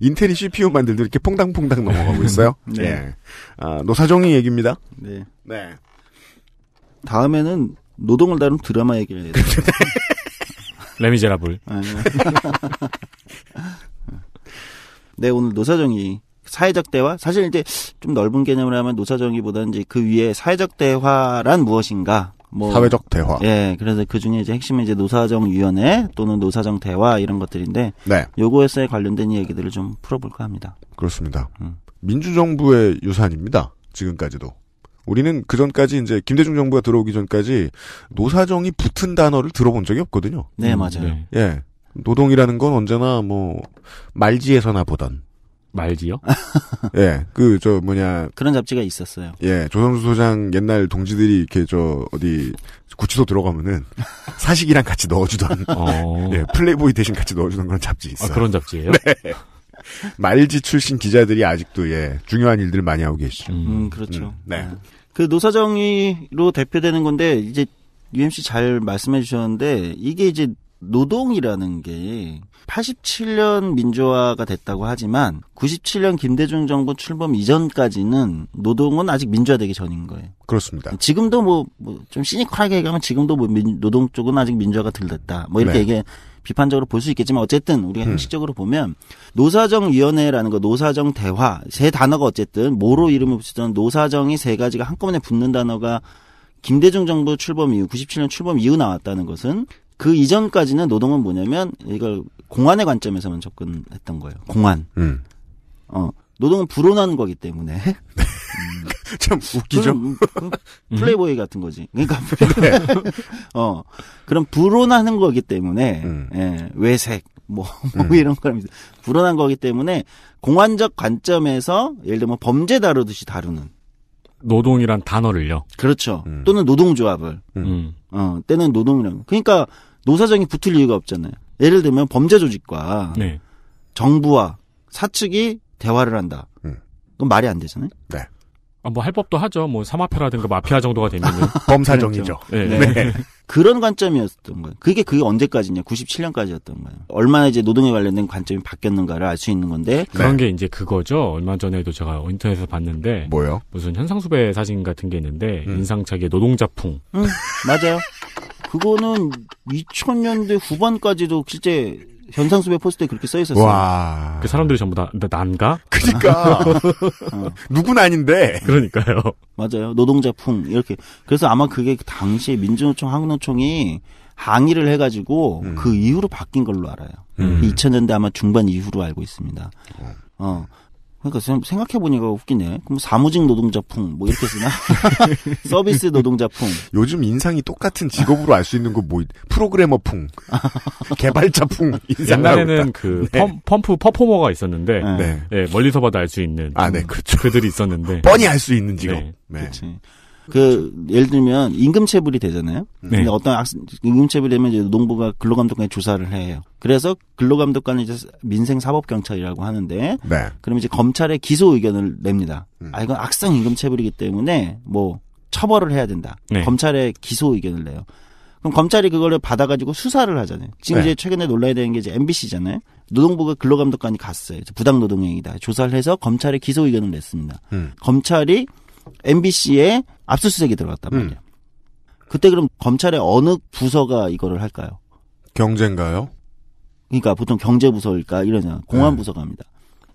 S1: 인텔이 CPU 만들도 이렇게 퐁당퐁당 넘어가고 있어요. 네. 예. 아, 노사정이
S5: 얘기입니다. 네. 네. 다음에는 노동을 다룬 드라마 얘기를 해야 돼요. 레미제라블. 네. 네, 오늘 노사정이 사회적 대화 사실 이제 좀 넓은 개념으로 하면 노사 정의보다는 이제 그 위에 사회적 대화란 무엇인가 뭐 사회적 대화 예 그래서 그 중에 이제 핵심은 이제 노사정 위원회 또는 노사정 대화 이런 것들인데 네 요거에서 관련된 이야기들을좀 풀어볼까 합니다
S1: 그렇습니다 음. 민주정부의 유산입니다 지금까지도 우리는 그 전까지 이제 김대중 정부가 들어오기 전까지 노사정이 붙은 단어를 들어본 적이 없거든요 네 맞아요 네. 예 노동이라는 건 언제나 뭐 말지에서나 보던 말지요? 예, 그 저 뭐냐
S5: 그런 잡지가 있었어요.
S1: 예, 조성수 소장 옛날 동지들이 이렇게 저 어디 구치소 들어가면은 사식이랑 같이 넣어주던 어... 예, 플레이보이 대신 같이 넣어주는 그런 잡지 아, 있어요. 아, 그런 잡지예요? 네. 말지 출신 기자들이 아직도 예 중요한 일들 많이 하고 계시죠. 음, 음 그렇죠. 음,
S5: 네. 네. 그 노사정의로 대표되는 건데 이제 UMC 잘 말씀해 주셨는데 이게 이제 노동이라는 게 87년 민주화가 됐다고 하지만 97년 김대중 정부 출범 이전까지는 노동은 아직 민주화되기 전인 거예요. 그렇습니다. 지금도 뭐좀 뭐 시니컬하게 얘기하면 지금도 뭐 민, 노동 쪽은 아직 민주화가 덜 됐다. 뭐 이렇게 네. 얘기 비판적으로 볼 수 있겠지만 어쨌든 우리가 음. 형식적으로 음. 보면 노사정위원회라는 거 노사정 대화 세 단어가 어쨌든 뭐로 이름을 붙이던 노사정이 세 가지가 한꺼번에 붙는 단어가 김대중 정부 출범 이후 97년 출범 이후 나왔다는 것은 그 이전까지는 노동은 뭐냐면 이걸 공안의 관점에서만 접근했던 거예요. 공안. 음. 어 노동은 불온한 거기 때문에. 네. 참 웃기죠. 그 플레이보이 음. 같은 거지. 네. 그러니까 네. 어 그럼 불온하는 거기 때문에 음. 예, 외색 뭐, 뭐 음. 이런 거 불온한 거기 때문에 공안적 관점에서 예를 들면 범죄 다루듯이 다루는 노동이란 단어를요. 그렇죠. 음. 또는 노동조합을. 음. 음. 어 때는 노동이라고. 그러니까 노사정이 붙을 이유가 없잖아요. 예를 들면 범죄 조직과 네. 정부와 사측이 대화를 한다. 음. 그건 말이 안 되잖아요. 네. 아, 뭐할 법도 하죠. 뭐 사마패라든가 마피아 정도가 되면 범사정이죠. 네. 네. 네. 그런 관점이었던 거예요. 그게 그게 언제까지냐? 97년까지였던 거예요. 얼마나 이제 노동에 관련된 관점이 바뀌었는가를 알 수 있는 건데 네. 그런 게
S2: 이제 그거죠. 얼마 전에도 제가 인터넷에서 봤는데 뭐요? 무슨 현상수배 사진 같은 게 있는데 음. 인상착의 노동자풍.
S5: 음, 맞아요. 그거는 2000년대 후반까지도 실제 현상수배 포스트에 그렇게 써 있었어요.
S2: 와.
S5: 그 사람들이 전부 다 난가? 그니까. 어. 누군 아닌데. 그러니까요. 맞아요. 노동자풍 이렇게. 그래서 아마 그게 당시에 민주노총 한국노총이 항의를 해가지고 음. 그 이후로 바뀐 걸로 알아요. 음. 2000년대 아마 중반 이후로 알고 있습니다. 어. 어. 그러니까 생각해보니까 웃기네. 그럼 사무직 노동자풍 뭐 이렇게 쓰나? 서비스 노동자풍. 요즘 인상이 똑같은 직업으로 알 수 있는 거 뭐
S1: 프로그래머풍, 개발자풍. 옛날에는 그 네.
S2: 펌, 프 퍼포머가
S5: 있었는데 네. 네. 네
S2: 멀리서 봐도 알 수 있는. 아, 네, 그렇죠. 그들이
S5: 있었는데 뻔히 알 수 있는 직업. 네. 네. 그 예를 들면 임금체불이 되잖아요. 네. 근데 어떤 임금체불이 되면 이제 농부가 근로감독관에 조사를 해요. 그래서 근로감독관은 이제 민생사법경찰이라고 하는데 네. 그럼 이제 검찰에 기소 의견을 냅니다. 음. 아 이건 악성 임금체불이기 때문에 뭐 처벌을 해야 된다. 네. 검찰에 기소 의견을 내요. 그럼 검찰이 그거를 받아가지고 수사를 하잖아요. 지금 네. 이제 최근에 논란이 되는 게 이제 MBC잖아요. 노동부가 근로감독관이 갔어요. 부당 노동행위다. 조사를 해서 검찰에 기소 의견을 냈습니다. 음. 검찰이 MBC에 압수수색이 들어갔단 음. 말이에요. 그때 그럼 검찰의 어느 부서가 이거를 할까요? 경제인가요? 그러니까 보통 경제부서일까 이러냐 공안부서가 네. 합니다.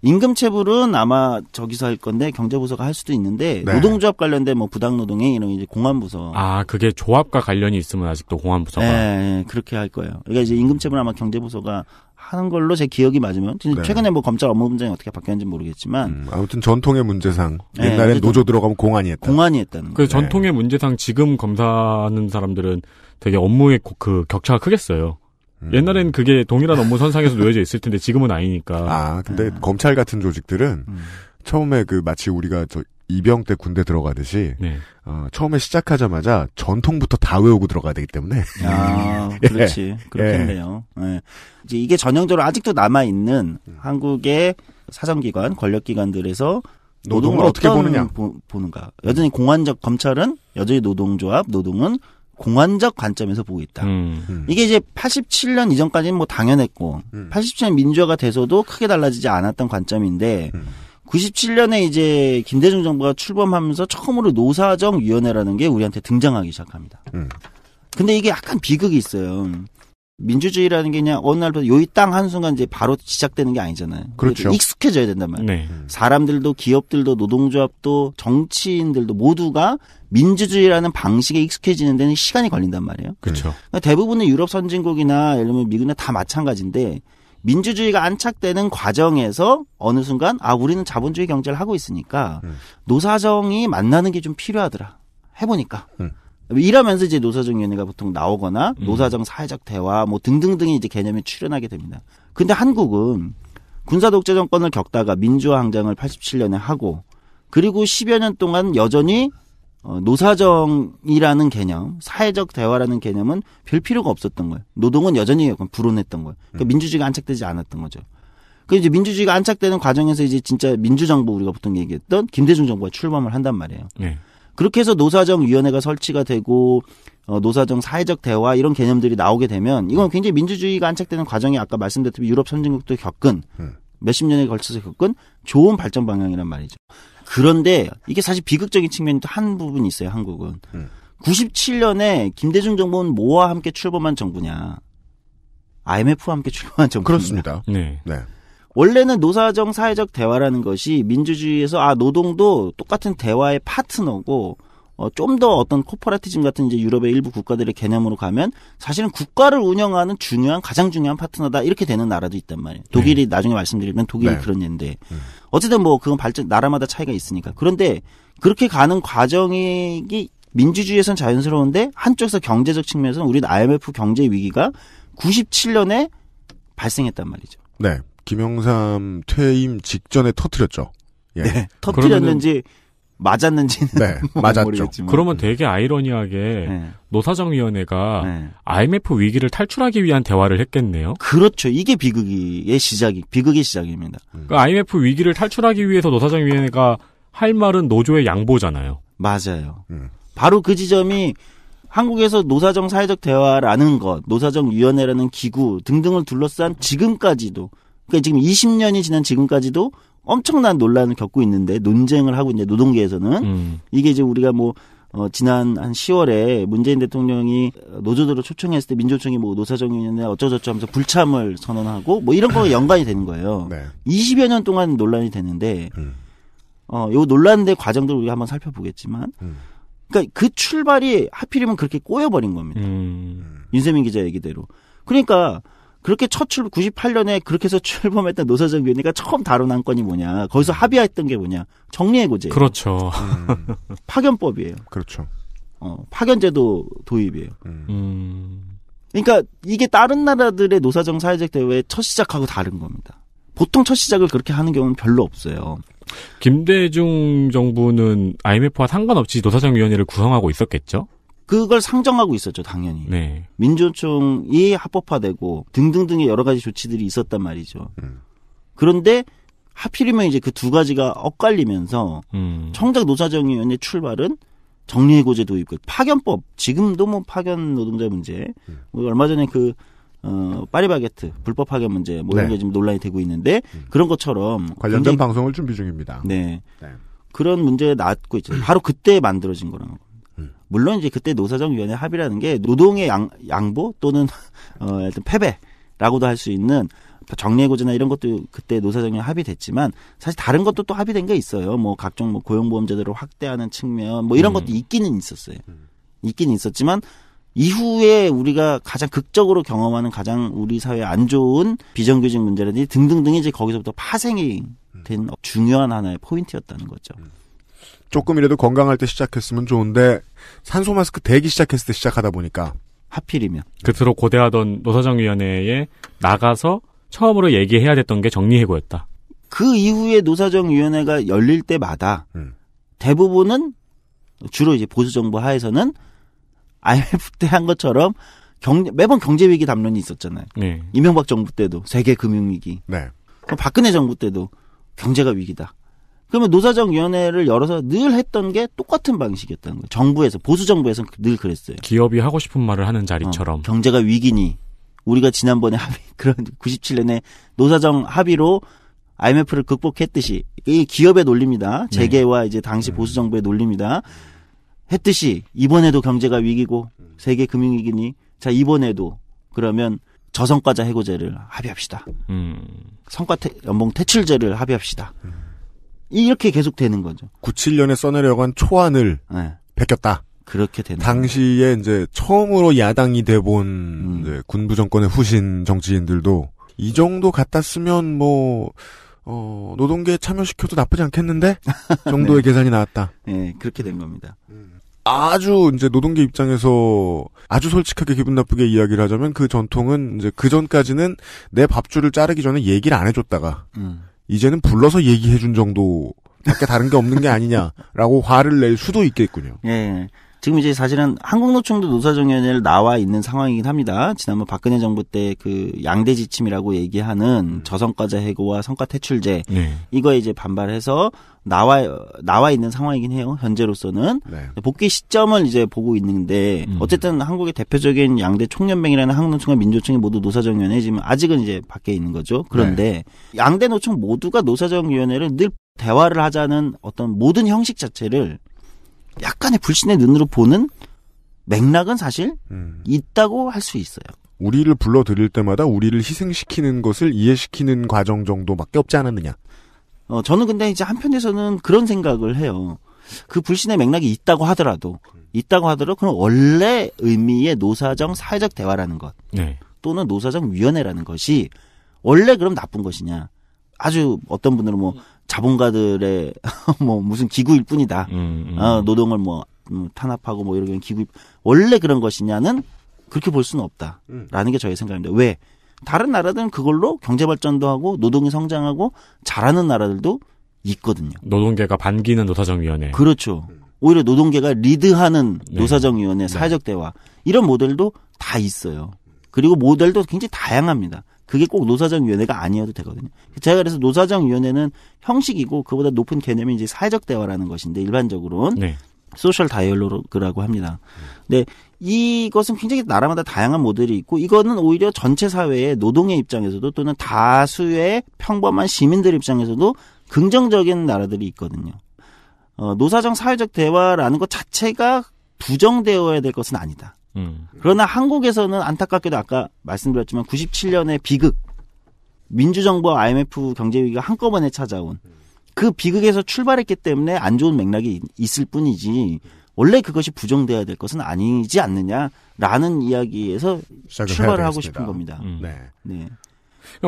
S5: 임금체불은 아마 저기서 할 건데 경제부서가 할 수도 있는데 네. 노동조합 관련된 뭐 부당노동에 이런 이제 공안부서
S2: 아 그게 조합과 관련이 있으면 아직도 공안부서가 네,
S5: 네 그렇게 할 거예요. 그러니까 이제 임금체불 아마 경제부서가 하는 걸로 제 기억이 맞으면 네. 최근에 뭐 검찰 업무 분쟁이 어떻게 바뀌었는지 모르겠지만 음,
S2: 아무튼 전통의 문제상 네, 옛날엔 에 노조
S5: 들어가면 공안이 었다 공안이 했다는 그 전통의
S2: 네. 문제상 지금 검사하는 사람들은 되게 업무의 그 격차가 크겠어요. 음. 옛날엔 그게 동일한 업무 선상에서 놓여져 있을 텐데 지금은 아니니까. 아
S1: 근데 음. 검찰 같은 조직들은 음. 처음에 그 마치 우리가 저 이병 때 군대 들어가듯이 네. 어, 처음에 시작하자마자 전통부터 다 외우고 들어가야 되기 때문에 아 예. 그렇지 예. 그렇겠네요.
S5: 예. 예. 이제 이게 전형적으로 아직도 남아 있는 음. 한국의 사정기관 권력기관들에서 노동을, 노동을 어떻게 보느냐 보, 는가 여전히 공안적 검찰은 여전히 노동조합 노동은 공안적 관점에서 보고 있다. 음, 음. 이게 이제 87년 이전까지는 뭐 당연했고 87년 음. 민주화가 돼서도 크게 달라지지 않았던 관점인데. 음. 97년에 이제 김대중 정부가 출범하면서 처음으로 노사정위원회라는 게 우리한테 등장하기 시작합니다. 음. 근데 이게 약간 비극이 있어요. 민주주의라는 게 그냥 어느 날부터 요이 땅 한순간 이제 바로 시작되는 게 아니잖아요. 그렇죠. 익숙해져야 된단 말이에요. 네. 음. 사람들도 기업들도 노동조합도 정치인들도 모두가 민주주의라는 방식에 익숙해지는 데는 시간이 걸린단 말이에요. 그렇죠. 그러니까 대부분의 유럽 선진국이나 예를 들면 미국이나 다 마찬가지인데 민주주의가 안착되는 과정에서 어느 순간 아 우리는 자본주의 경제를 하고 있으니까 음. 노사정이 만나는 게 좀 필요하더라 해보니까 음. 이러면서 이제 노사정 위원회가 보통 나오거나 음. 노사정 사회적 대화 뭐 등등등이 이제 개념이 출현하게 됩니다. 근데 한국은 군사 독재 정권을 겪다가 민주화 항쟁을 87년에 하고 그리고 10여 년 동안 여전히 어, 노사정이라는 개념, 사회적 대화라는 개념은 별 필요가 없었던 거예요. 노동은 여전히 약간 불온했던 거예요. 그러니까 음. 민주주의가 안착되지 않았던 거죠. 그 이제 민주주의가 안착되는 과정에서 이제 진짜 민주정부 우리가 보통 얘기했던 김대중 정부가 출범을 한단 말이에요. 네. 그렇게 해서 노사정위원회가 설치가 되고 어, 노사정 사회적 대화 이런 개념들이 나오게 되면 이건 굉장히 민주주의가 안착되는 과정이 아까 말씀드렸듯이 유럽 선진국도 겪은 음. 몇십 년에 걸쳐서 겪은 좋은 발전 방향이란 말이죠. 그런데 이게 사실 비극적인 측면도 한 부분이 있어요. 한국은 음. 97년에 김대중 정부는 뭐와 함께 출범한 정부냐? IMF와 함께 출범한 정부 그렇습니다. 네. 네. 원래는 노사정 사회적 대화라는 것이 민주주의에서 아 노동도 똑같은 대화의 파트너고 어, 좀 더 어떤 코퍼라티즘 같은 이제 유럽의 일부 국가들의 개념으로 가면 사실은 국가를 운영하는 중요한 가장 중요한 파트너다 이렇게 되는 나라도 있단 말이에요. 네. 독일이 네. 나중에 말씀드리면 독일이 네. 그런 예인데 음. 어쨌든 뭐 그건 발전 나라마다 차이가 있으니까 그런데 그렇게 가는 과정이 민주주의에선 자연스러운데 한쪽에서 경제적 측면에서는 우리 IMF 경제 위기가 97년에 발생했단 말이죠.
S1: 네. 김영삼 퇴임 직전에 터트렸죠. 예. 네. 터트렸는지
S5: 맞았는지는 네,
S1: 뭐 맞았죠. 모르겠지만.
S2: 그러면 되게 아이러니하게 네. 노사정위원회가 네. IMF 위기를 탈출하기 위한 대화를 했겠네요. 그렇죠. 이게 비극의 시작이 비극의 시작입니다. 그러니까 IMF 위기를 탈출하기 위해서 노사정위원회가 할 말은 노조의 양보잖아요.
S5: 맞아요. 음. 바로 그 지점이 한국에서 노사정 사회적 대화라는 것, 노사정위원회라는 기구 등등을 둘러싼 지금까지도, 그러니까 지금 20년이 지난 지금까지도 엄청난 논란을 겪고 있는데 논쟁을 하고 이제 노동계에서는 음. 이게 이제 우리가 뭐 어, 지난 한 10월에 문재인 대통령이 노조들을 초청했을 때 민주총이 뭐 노사정위원회 어쩌저쩌 하면서 불참을 선언하고 뭐 이런 거와 연관이 되는 거예요. 네. 20여 년 동안 논란이 되는데 음. 어, 요 논란의 과정들 우리가 한번 살펴보겠지만 음. 그러니까 그 출발이 하필이면 그렇게 꼬여버린 겁니다. 음. 윤세민 기자 얘기대로. 그러니까 그렇게 첫 출범 98년에 그렇게 해서 출범했던 노사정 위원회가 처음 다룬 안건이 뭐냐 거기서 음. 합의했던 게 뭐냐 정리해고제 그렇죠 음. 파견법이에요 그렇죠 어 파견제도 도입이에요 음. 음. 그러니까 이게 다른 나라들의 노사정 사회적 대회 첫 시작하고 다른 겁니다 보통 첫 시작을 그렇게 하는 경우는 별로 없어요 김대중 정부는 IMF와 상관없이 노사정 위원회를 구성하고 있었겠죠 그걸 상정하고 있었죠, 당연히. 네. 민주총이 합법화되고 등등등의 여러 가지 조치들이 있었단 말이죠. 음. 그런데 하필이면 이제 그 두 가지가 엇갈리면서 음. 청작 노사정위원회 출발은 정리해고제 도입, 파견법 지금도 뭐 파견 노동자 문제, 음. 뭐 얼마 전에 그 어, 파리바게트 불법 파견 문제 뭐 이런 네. 게 지금 논란이 되고 있는데 음. 그런 것처럼 관련된 굉장히, 방송을
S1: 준비 중입니다. 네. 네.
S5: 그런 문제에 낳고 있죠. 바로 그때 만들어진 거라는 거. 물론 이제 그때 노사정위원회 합의라는 게 노동의 양, 양보 또는 어, 일단 패배라고도 할 수 있는 정례해고지나 이런 것도 그때 노사정이 합의됐지만 사실 다른 것도 또 합의된 게 있어요. 뭐 각종 뭐 고용보험제도를 확대하는 측면 뭐 이런 음. 것도 있기는 있었어요. 음. 있기는 있었지만 이후에 우리가 가장 극적으로 경험하는 가장 우리 사회 안 좋은 비정규직 문제라든지 등등등이 이제 거기서부터 파생이 음. 된 중요한 하나의 포인트였다는 거죠. 음. 조금이라도 건강할 때
S1: 시작했으면 좋은데 산소 마스크 대기 시작했을 때 시작하다 보니까 하필이면
S2: 그토록 고대하던 노사정위원회에 나가서 처음으로 얘기해야 됐던 게 정리해고였다.
S5: 그 이후에 노사정위원회가 열릴 때마다 음. 대부분은 주로 이제 보수 정부 하에서는 IMF 때 한 것처럼 경, 매번 경제 위기 담론이 있었잖아요. 네. 이명박 정부 때도 세계 금융 위기. 네. 박근혜 정부 때도 경제가 위기다. 그러면 노사정위원회를 열어서 늘 했던 게 똑같은 방식이었다는 거예요. 정부에서 보수 정부에서는 늘 그랬어요. 기업이 하고 싶은 말을 하는 자리처럼 어, 경제가 위기니 우리가 지난번에 합의 그런 97년에 노사정 합의로 IMF를 극복했듯이 이 기업의 논리입니다. 네. 재계와 이제 당시 네. 보수 정부의 논리입니다. 했듯이 이번에도 경제가 위기고 세계 금융 위기니 자 이번에도 그러면 저성과자 해고제를 합의합시다. 음. 성과 태, 연봉 퇴출제를 합의합시다. 음. 이렇게 계속 되는 거죠. 97년에 써내려간 초안을
S1: 네. 베꼈다. 그렇게 되 당시에 이제 처음으로 야당이 돼본 음. 군부 정권의 후신 정치인들도 이 정도 갖다 쓰면 뭐 어, 노동계 참여시켜도 나쁘지 않겠는데 정도의 네. 계산이 나왔다. 네, 그렇게 된 겁니다. 아주 이제 노동계 입장에서 아주 솔직하게 기분 나쁘게 이야기를 하자면 그 전통은 이제 그 전까지는 내 밥줄을 자르기 전에 얘기를 안 해줬다가
S4: 음.
S5: 이제는 불러서 얘기해 준
S1: 정도밖에
S5: 다른 게 없는 게 아니냐라고 화를 낼 수도 있겠군요. 예. 지금 이제 사실은 한국노총도 노사정연를 나와 있는 상황이긴 합니다. 지난번 박근혜 정부 때 그 양대 지침이라고 얘기하는 음. 저성과자 해고와 성과 퇴출제 네. 예. 이거에 이제 반발해서 나와 나와 있는 상황이긴 해요. 현재로서는 네. 복귀 시점을 이제 보고 있는데 음. 어쨌든 한국의 대표적인 양대 총연맹이라는 한국노총과 민주총이 모두 노사정위원회 지금 아직은 이제 밖에 있는 거죠. 그런데 네. 양대 노총 모두가 노사정위원회를 늘 대화를 하자는 어떤 모든 형식 자체를 약간의 불신의 눈으로 보는 맥락은 사실 음. 있다고 할 수 있어요.
S1: 우리를 불러들일 때마다 우리를 희생시키는 것을 이해시키는 과정 정도밖에 없지 않았느냐.
S5: 어, 저는 근데 이제 한편에서는 그런 생각을 해요. 그 불신의 맥락이 있다고 하더라도 있다고 하더라도 그럼 원래 의미의 노사정 사회적 대화라는 것 네. 또는 노사정 위원회라는 것이 원래 그럼 나쁜 것이냐. 아주 어떤 분들은 뭐 자본가들의 뭐 무슨 기구일 뿐이다. 음, 음. 어, 노동을 뭐, 뭐 탄압하고 뭐 이런 기구 원래 그런 것이냐는 그렇게 볼 수는 없다라는 음. 게 저의 생각인데 왜 다른 나라들은 그걸로 경제 발전도 하고 노동이 성장하고 잘하는 나라들도 있거든요. 노동계가 반기는 노사정위원회. 그렇죠. 오히려 노동계가 리드하는 네. 노사정위원회 네. 사회적 대화 이런 모델도 다 있어요. 그리고 모델도 굉장히 다양합니다. 그게 꼭 노사정위원회가 아니어도 되거든요. 제가 그래서 노사정위원회는 형식이고 그보다 높은 개념이 이제 사회적 대화라는 것인데 일반적으로는 네. 소셜 다이얼로그라고 합니다. 근데 이것은 굉장히 나라마다 다양한 모델이 있고 이거는 오히려 전체 사회의 노동의 입장에서도 또는 다수의 평범한 시민들 입장에서도 긍정적인 나라들이 있거든요. 어, 노사정 사회적 대화라는 것 자체가 부정되어야 될 것은 아니다. 음. 그러나 한국에서는 안타깝게도 아까 말씀드렸지만 97년에 비극 민주정부와 IMF 경제 위기가 한꺼번에 찾아온 그 비극에서 출발했기 때문에 안 좋은 맥락이 있을 뿐이지 원래 그것이 부정돼야 될 것은 아니지 않느냐라는 이야기에서 출발을 하고 싶은 겁니다. 음. 네. 네.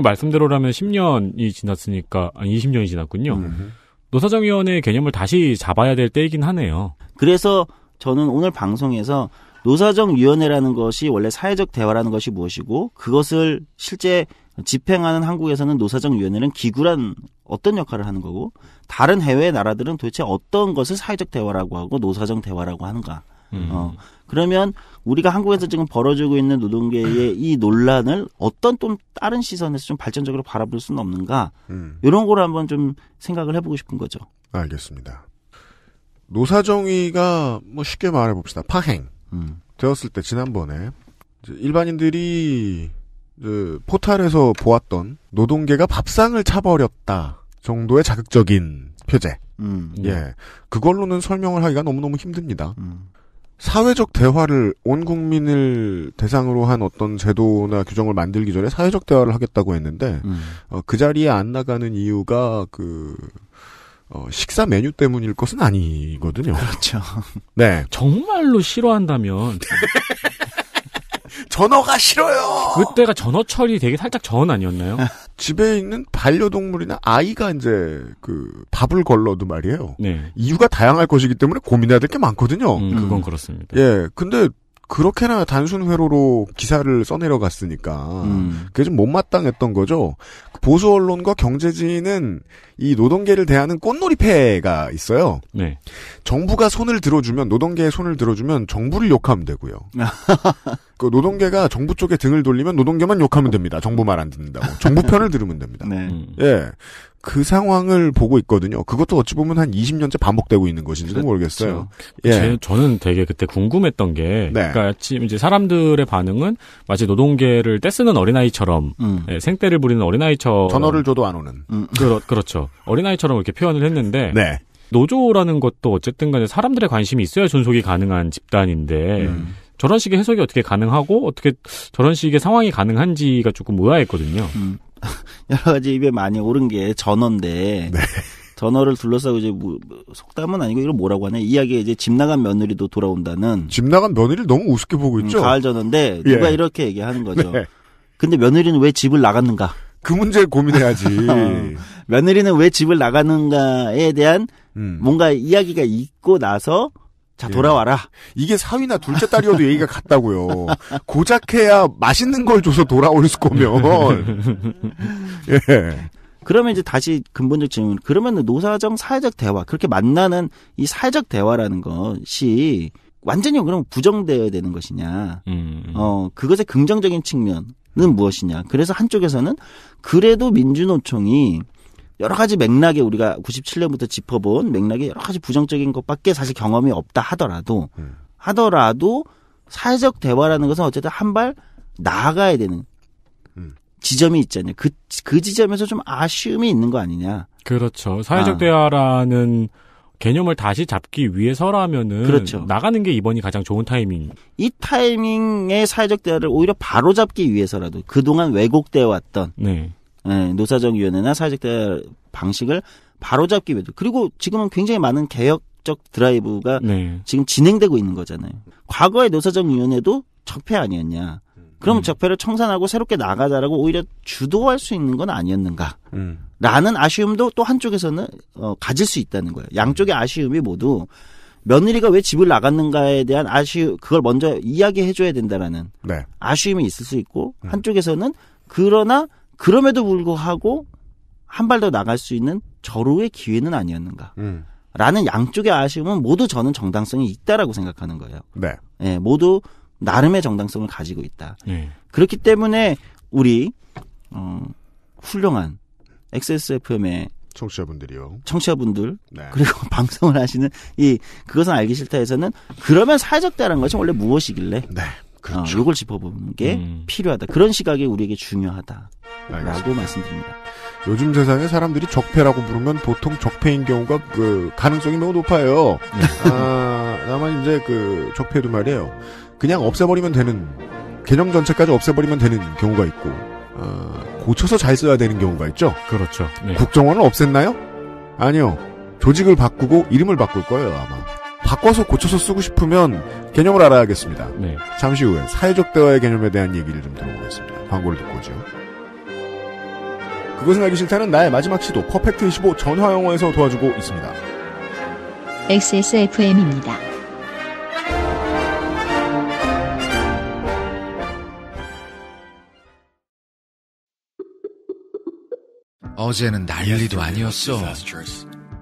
S2: 말씀대로라면 10년이 지났으니까
S5: 아니 20년이 지났군요. 음. 노사정위원회 의 개념을 다시 잡아야 될 때이긴 하네요. 그래서 저는 오늘 방송에서 노사정위원회라는 것이 원래 사회적 대화라는 것이 무엇이고 그것을 실제 집행하는 한국에서는 노사정위원회는 기구란 어떤 역할을 하는 거고 다른 해외 나라들은 도대체 어떤 것을 사회적 대화라고 하고 노사정 대화라고 하는가. 음. 어, 그러면 우리가 한국에서 지금 벌어지고 있는 노동계의 이 논란을 어떤 또 다른 시선에서 좀 발전적으로 바라볼 수는 없는가 음. 이런 걸 한번 좀 생각을 해보고 싶은 거죠. 알겠습니다. 노사정위가뭐
S1: 쉽게 말해 봅시다. 파행. 음. 되었을 때 지난번에 일반인들이 포탈에서 보았던 노동계가 밥상을 차버렸다 정도의 자극적인 표제. 음, 예. 네. 그걸로는 설명을 하기가 너무너무 힘듭니다. 음. 사회적 대화를 온 국민을 대상으로 한 어떤 제도나 규정을 만들기 전에 사회적 대화를 하겠다고 했는데 음. 어, 그 자리에 안 나가는 이유가 그 어, 식사 메뉴 때문일 것은 아니거든요. 그렇죠.
S2: 네. 정말로 싫어한다면 전어가 싫어요. 그때가 전어철이 되게 살짝 전 아니었나요? 집에 있는 반려동물이나 아이가
S1: 이제 그 밥을 걸러도 말이에요. 네. 이유가 다양할 것이기 때문에 고민해야 될 게 많거든요. 음, 그건 음. 그렇습니다. 예. 근데 그렇게나 단순 회로로 기사를 써내려 갔으니까 음. 그게 좀 못마땅했던 거죠. 보수 언론과 경제진은 이 노동계를 대하는 꽃놀이패가 있어요. 네. 정부가 손을 들어주면 노동계에 손을 들어주면 정부를 욕하면 되고요. 그 노동계가 정부 쪽에 등을 돌리면 노동계만 욕하면 됩니다. 정부 말 안 듣는다고. 정부 편을 들으면 됩니다. 네. 예. 그 상황을 보고 있거든요. 그것도 어찌 보면 한 20년째 반복되고 있는 것인지도 그렇죠. 모르겠어요. 예. 제,
S2: 저는 되게 그때 궁금했던 게, 네. 그러니까 지금 이제 사람들의 반응은 마치 노동계를 떼쓰는 어린아이처럼 음. 예, 생떼를 부리는 어린아이처럼 전어를 줘도 안 오는. 음. 그러, 그렇죠. 어린아이처럼 이렇게 표현을 했는데, 네. 노조라는 것도 어쨌든 간에 사람들의 관심이 있어야 존속이 가능한 집단인데, 음. 저런 식의 해석이 어떻게 가능하고 어떻게 저런 식의 상황이 가능한지가 조금 의아했거든요. 음.
S5: 여러 가지 입에 많이 오른 게 전어인데 네. 전어를 둘러싸고 이제 뭐, 속담은 아니고 이걸 뭐라고 하냐 이야기에 이제 집 나간 며느리도 돌아온다는 집 나간 며느리를 너무 우습게 보고 있죠. 음, 가을 전어인데 누가 예. 이렇게 얘기하는 거죠. 네. 근데 며느리는 왜 집을 나갔는가? 그문제에 고민해야지. 며느리는 왜 집을 나갔는가에 대한 음. 뭔가 이야기가 있고 나서 자 예. 돌아와라. 예. 이게 사위나 둘째 딸이어도 얘기가 같다고요. 고작 해야 맛있는 걸 줘서 돌아올 수 거면. 예. 그러면 이제 다시 근본적 질문. 그러면 노사정 사회적 대화 그렇게 만나는 이 사회적 대화라는 것이 완전히 그럼 부정되어야 되는 것이냐. 음. 어 그것의 긍정적인 측면은 무엇이냐. 그래서 한쪽에서는 그래도 민주노총이 여러 가지 맥락에 우리가 97년부터 짚어본 맥락에 여러 가지 부정적인 것밖에 사실 경험이 없다 하더라도 음. 하더라도 사회적 대화라는 것은 어쨌든 한 발 나아가야 되는 음. 지점이 있잖아요. 그, 그 지점에서 좀 아쉬움이 있는 거 아니냐. 그렇죠. 사회적 아.
S2: 대화라는 개념을 다시 잡기 위해서라면은
S5: 그렇죠. 나가는 게 이번이 가장 좋은 타이밍. 이타이밍에 사회적 대화를 오히려 바로 잡기 위해서라도 그동안 왜곡되어 왔던 네. 예, 노사정위원회나 사회적 대화 방식을 바로잡기 위해서 그리고 지금은 굉장히 많은 개혁적 드라이브가 네. 지금 진행되고 있는 거잖아요. 과거의 노사정위원회도 적폐 아니었냐? 그럼 음. 적폐를 청산하고 새롭게 나가자라고 오히려 주도할 수 있는 건 아니었는가? 음. 라는 아쉬움도 또 한쪽에서는 어, 가질 수 있다는 거예요. 양쪽의 음. 아쉬움이 모두 며느리가 왜 집을 나갔는가에 대한 아쉬움 그걸 먼저 이야기해줘야 된다라는 네. 아쉬움이 있을 수 있고 음. 한쪽에서는 그러나 그럼에도 불구하고 한 발 더 나갈 수 있는 절호의 기회는 아니었는가. 음. 라는 양쪽의 아쉬움은 모두 저는 정당성이 있다라고 생각하는 거예요. 네. 예, 모두 나름의 정당성을 가지고 있다. 네. 그렇기 때문에 우리 어, 훌륭한 XSFM의 청취자분들이요. 청취자분들 네. 그리고 방송을 하시는 이 그것은 알기 싫다에서는 그러면 사회적 대라는 것이 원래 무엇이길래 네. 그렇죠. 어, 이걸 짚어보는 게 음. 필요하다. 그런 시각이 우리에게 중요하다라고 알겠습니다. 말씀드립니다. 요즘 세상에 사람들이
S1: 적폐라고 부르면 보통 적폐인 경우가 그 가능성이 매우 높아요. 네. 아, 다만 이제 그 적폐도 말이에요. 그냥 없애버리면 되는 개념 전체까지 없애버리면 되는 경우가 있고 어, 고쳐서 잘 써야 되는 경우가 있죠. 그렇죠. 네. 국정원을 없앴나요? 아니요. 조직을 바꾸고 이름을 바꿀 거예요 아마. 바꿔서 고쳐서 쓰고 싶으면 개념을 알아야겠습니다. 네. 잠시 후에 사회적 대화의 개념에 대한 얘기를 좀 들어보겠습니다. 광고를 듣고 오죠. 그것은 알기 싫다는 나의 마지막 시도 퍼펙트25 전화영어에서 도와주고 있습니다.
S2: XSFM입니다.
S1: 어제는 난리도 아니었어.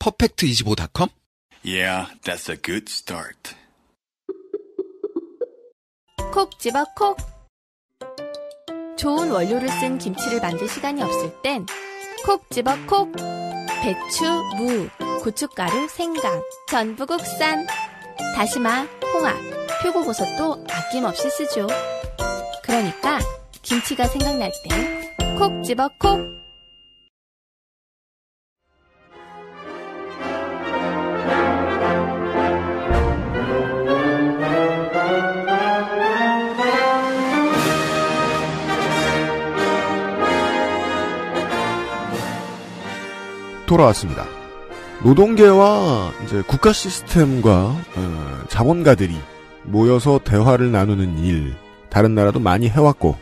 S1: 퍼펙트25.com? Yeah, that's a good start.
S3: 콕 집어 콕.
S5: 좋은 원료를 쓴 김치를 만들 시간이 없을 땐 콕 집어 콕. 배추, 무, 고춧가루, 생강, 전부 국산. 다시마, 홍합, 표고버섯도 아낌없이 쓰죠. 그러니까 김치가 생각날 땐콕 집어 콕.
S1: 돌아왔습니다. 노동계와 이제 국가 시스템과 어, 자본가들이 모여서 대화를 나누는 일, 다른 나라도 많이 해왔고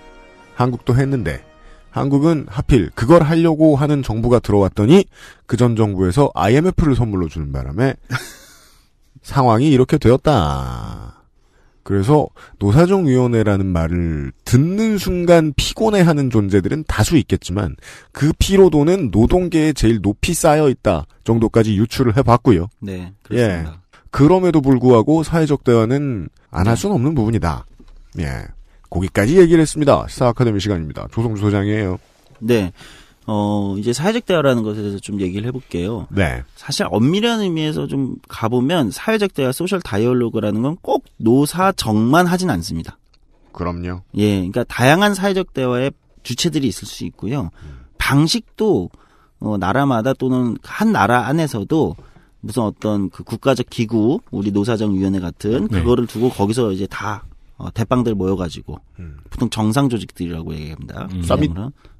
S1: 한국도 했는데 한국은 하필 그걸 하려고 하는 정부가 들어왔더니 그 전 정부에서 IMF를 선물로 주는 바람에 상황이 이렇게 되었다. 그래서 노사정위원회라는 말을 듣는 순간 피곤해하는 존재들은 다수 있겠지만 그 피로도는 노동계에 제일 높이 쌓여 있다 정도까지 유추를 해봤고요.
S5: 네, 예. 그렇습니다.
S1: 예. 그럼에도 불구하고 사회적 대화는 안 할 수는 없는 부분이다. 예. 거기까지 얘기를 했습니다. 시사 아카데미
S5: 시간입니다. 조성주 소장이에요. 네. 어, 이제 사회적 대화라는 것에 대해서 좀 얘기를 해볼게요. 네. 사실 엄밀한 의미에서 좀 가보면 사회적 대화, 소셜 다이얼로그라는 건 꼭 노사정만 하진 않습니다. 그럼요. 예. 그러니까 다양한 사회적 대화의 주체들이 있을 수 있고요. 음. 방식도 어, 나라마다 또는 한 나라 안에서도 무슨 어떤 그 국가적 기구, 우리 노사정위원회 같은 네. 그거를 두고 거기서 이제 다 어, 대빵들 모여가지고 음. 보통 정상 조직들이라고 얘기합니다. 음. 서밋.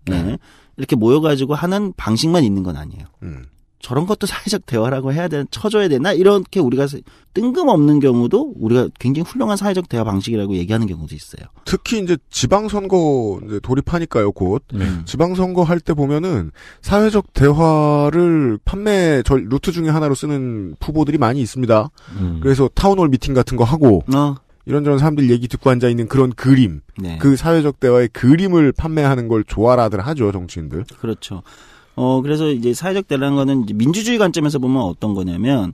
S5: 네. 네. 이렇게 모여가지고 하는 방식만 있는 건 아니에요. 음. 저런 것도 사회적 대화라고 해야 되나 쳐줘야 되나 이렇게 우리가 뜬금없는 경우도 우리가 굉장히 훌륭한 사회적 대화 방식이라고 얘기하는 경우도 있어요. 특히 이제 지방선거 이제
S1: 돌입하니까요. 곧 음. 지방선거 할 때 보면은 사회적 대화를 판매 루트 중에 하나로 쓰는 후보들이 많이 있습니다. 음. 그래서 타운홀 미팅 같은 거 하고 어. 이런저런 사람들 얘기 듣고 앉아 있는 그런 그림, 네. 그 사회적 대화의 그림을
S5: 판매하는 걸 좋아라들 하죠 정치인들. 그렇죠. 어 그래서 이제 사회적 대화라는 거는 민주주의 관점에서 보면 어떤 거냐면,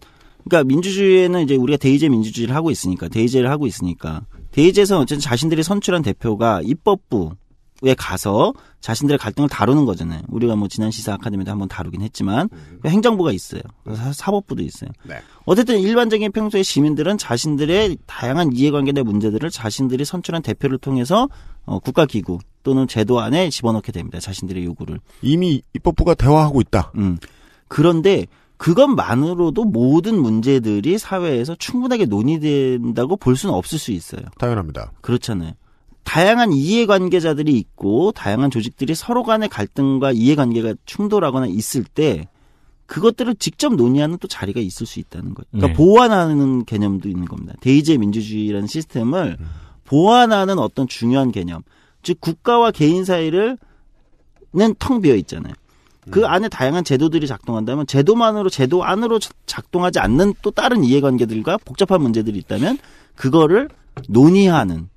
S5: 그러니까 민주주의에는 이제 우리가 대의제 민주주의를 하고 있으니까 대의제를 하고 있으니까 대의제에서 어쨌든 자신들이 선출한 대표가 입법부 에 가서 자신들의 갈등을 다루는 거잖아요. 우리가 뭐 지난 시사 아카데미도 한번 다루긴 했지만 음. 그 행정부가 있어요. 사법부도 있어요. 네. 어쨌든 일반적인 평소에 시민들은 자신들의 다양한 이해관계의 문제들을 자신들이 선출한 대표를 통해서 어, 국가기구 또는 제도 안에 집어넣게 됩니다. 자신들의 요구를 이미 입법부가 대화하고 있다. 음. 그런데 그것만으로도 모든 문제들이 사회에서 충분하게 논의된다고 볼 수는 없을 수 있어요. 당연합니다. 그렇잖아요. 다양한 이해관계자들이 있고 다양한 조직들이 서로 간의 갈등과 이해관계가 충돌하거나 있을 때 그것들을 직접 논의하는 또 자리가 있을 수 있다는 거예요. 그러니까 네. 보완하는 개념도 있는 겁니다. 대의제 민주주의라는 시스템을 음. 보완하는 어떤 중요한 개념, 즉 국가와 개인 사이를는 텅 비어 있잖아요. 그 음. 안에 다양한 제도들이 작동한다면 제도만으로 제도 안으로 작동하지 않는 또 다른 이해관계들과 복잡한 문제들이 있다면 그거를 논의하는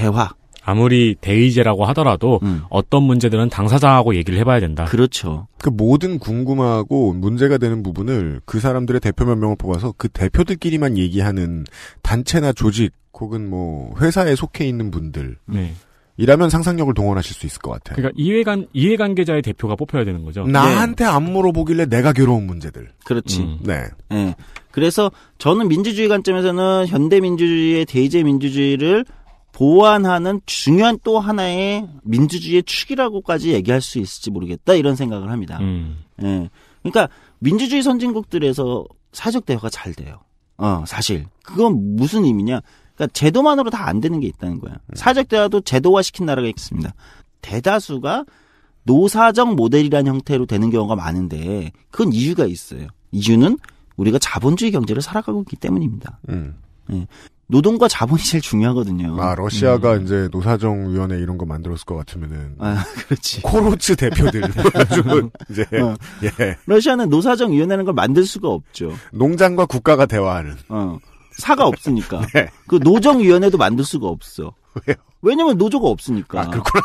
S2: 대화. 아무리 대의제라고 하더라도 음. 어떤 문제들은 당사자하고 얘기를 해봐야 된다. 그렇죠.
S1: 그 모든 궁금하고 문제가 되는 부분을 그 사람들의 대표 몇 명을 뽑아서 그 대표들끼리만 얘기하는 단체나 조직 혹은 뭐 회사에 속해 있는 분들. 네. 이라면 상상력을 동원하실 수
S5: 있을 것 같아요. 그러니까 이해관 이해관계자의 대표가 뽑혀야 되는 거죠. 나한테
S1: 안 물어보길래 내가 괴로운 문제들. 그렇지. 음.
S5: 네. 네. 그래서 저는 민주주의 관점에서는 현대 민주주의의 대의제 민주주의를 보완하는 중요한 또 하나의 민주주의의 축이라고까지 얘기할 수 있을지 모르겠다 이런 생각을 합니다. 음. 예. 그러니까 민주주의 선진국들에서 사적 대화가 잘 돼요. 어, 사실 그건 무슨 의미냐? 그러니까 제도만으로 다 안 되는 게 있다는 거야. 음. 사적 대화도 제도화 시킨 나라가 있습니다. 대다수가 노사정 모델이라는 형태로 되는 경우가 많은데 그건 이유가 있어요. 이유는 우리가 자본주의 경제를 살아가고 있기 때문입니다. 음. 예. 노동과 자본이 제일 중요하거든요. 아, 러시아가 음. 이제 노사정 위원회 이런 거 만들었을 것 같으면은. 아, 그렇지. 코로츠 대표들. 뭐 어. 이제, 어. 예. 러시아는 노사정 위원회라는 걸 만들 수가 없죠. 농장과 국가가 대화하는. 어. 사가 없으니까. 네. 그 노정 위원회도 만들 수가 없어. 왜요? 왜냐면 노조가 없으니까. 아, 그렇구나.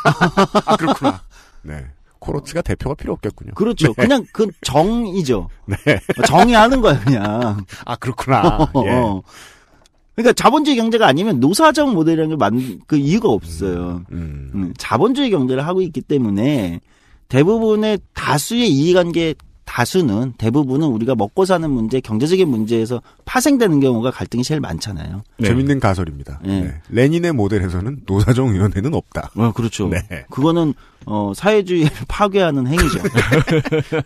S5: 아, 그렇구나. 네. 코로츠가 대표가 필요 없겠군요. 그렇죠. 네. 그냥 그 정이죠. 네. 정이 하는 거야, 그냥. 아, 그렇구나. 어, 예. 어. 그러니까 자본주의 경제가 아니면 노사정 모델이라는 게 만, 그 이유가 없어요. 음, 음, 음. 자본주의 경제를 하고 있기 때문에 대부분의 다수의 이해관계 다수는 대부분은 우리가 먹고 사는 문제, 경제적인 문제에서 파생되는 경우가 갈등이 제일 많잖아요. 네. 재밌는 가설입니다.
S1: 네. 네. 레닌의 모델에서는 노사정 위원회는 없다. 어, 그렇죠. 네. 그거는
S5: 어, 사회주의를 파괴하는 행위죠.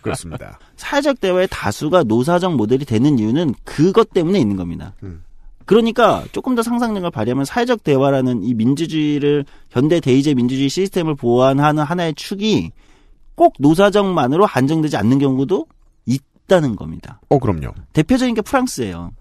S5: 그렇습니다. 사회적 대화의 다수가 노사정 모델이 되는 이유는 그것 때문에 있는 겁니다. 음. 그러니까 조금 더 상상력을 발휘하면 사회적 대화라는 이 민주주의를 현대 대의제 민주주의 시스템을 보완하는 하나의 축이 꼭 노사정만으로 한정되지 않는 경우도 있다는 겁니다. 어, 그럼요. 대표적인 게 프랑스예요.